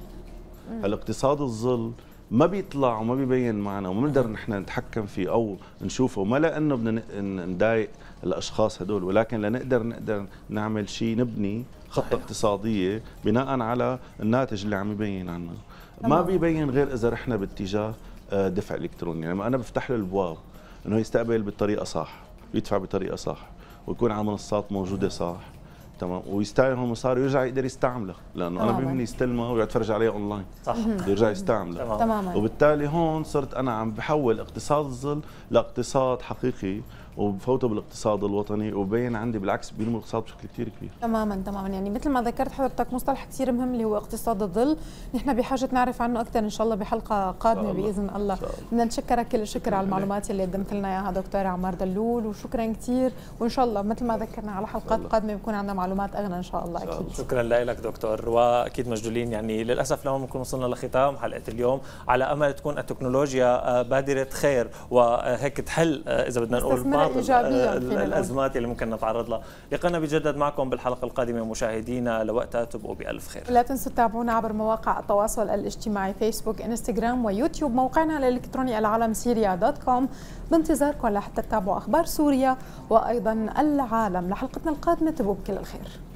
هالاقتصاد الظل ما بيطلع وما بيبين معنا وما بنقدر نحن نتحكم فيه او نشوفه ما لانه بدنا نضايق الاشخاص هدول ولكن لنقدر نقدر نعمل شيء نبني خطه صحيح. اقتصاديه بناء على الناتج اللي عم يبين عنا ما بيبين غير اذا رحنا باتجاه آه، دفع الكتروني لما يعني انا بفتح له الابواب انه يستقبل بالطريقه صح يدفع بطريقه صح ويكون على منصات موجوده صح تمام ويستاهل المصاري ويرجع يقدر يستعمله لانه انا بيهمني يستلمه ويقعد يتفرج عليه اونلاين صح يرجع يستعمله تماما وبالتالي هون صرت انا عم بحول اقتصاد الظل لاقتصاد حقيقي وبفوتوا بالاقتصاد الوطني وبين عندي بالعكس بينمو الاقتصاد بشكل كثير كبير تماما تماما يعني مثل ما ذكرت حضرتك مصطلح كثير مهم اللي هو اقتصاد الظل نحن بحاجه نعرف عنه اكثر ان شاء الله بحلقه قادمه الله. باذن الله بدنا نشكرك كل الشكر على المعلومات اللي قدمت لنا اياها دكتور عمار دلول وشكرا كثير وان شاء الله مثل ما ذكرنا على حلقات قادمه بكون عندنا معلومات اغنى ان شاء الله اكيد شكرا لك دكتور واكيد مجدولين يعني للاسف ما بنكون وصلنا لختام حلقه اليوم على امل تكون التكنولوجيا آه، بادره خير وهيك تحل آه، اذا بدنا نقول بعض الازمات اللي ممكن نتعرض لها لقنا بجدد معكم بالحلقه القادمه مشاهدينا لوقتها تبقوا بالف خير لا تنسوا تتابعونا عبر مواقع التواصل الاجتماعي فيسبوك انستغرام ويوتيوب موقعنا الالكتروني العالم سوريا دوت كوم بانتظاركم لحتى تتابعوا اخبار سوريا وايضا العالم لحلقتنا القادمه تبقوا بكل الخير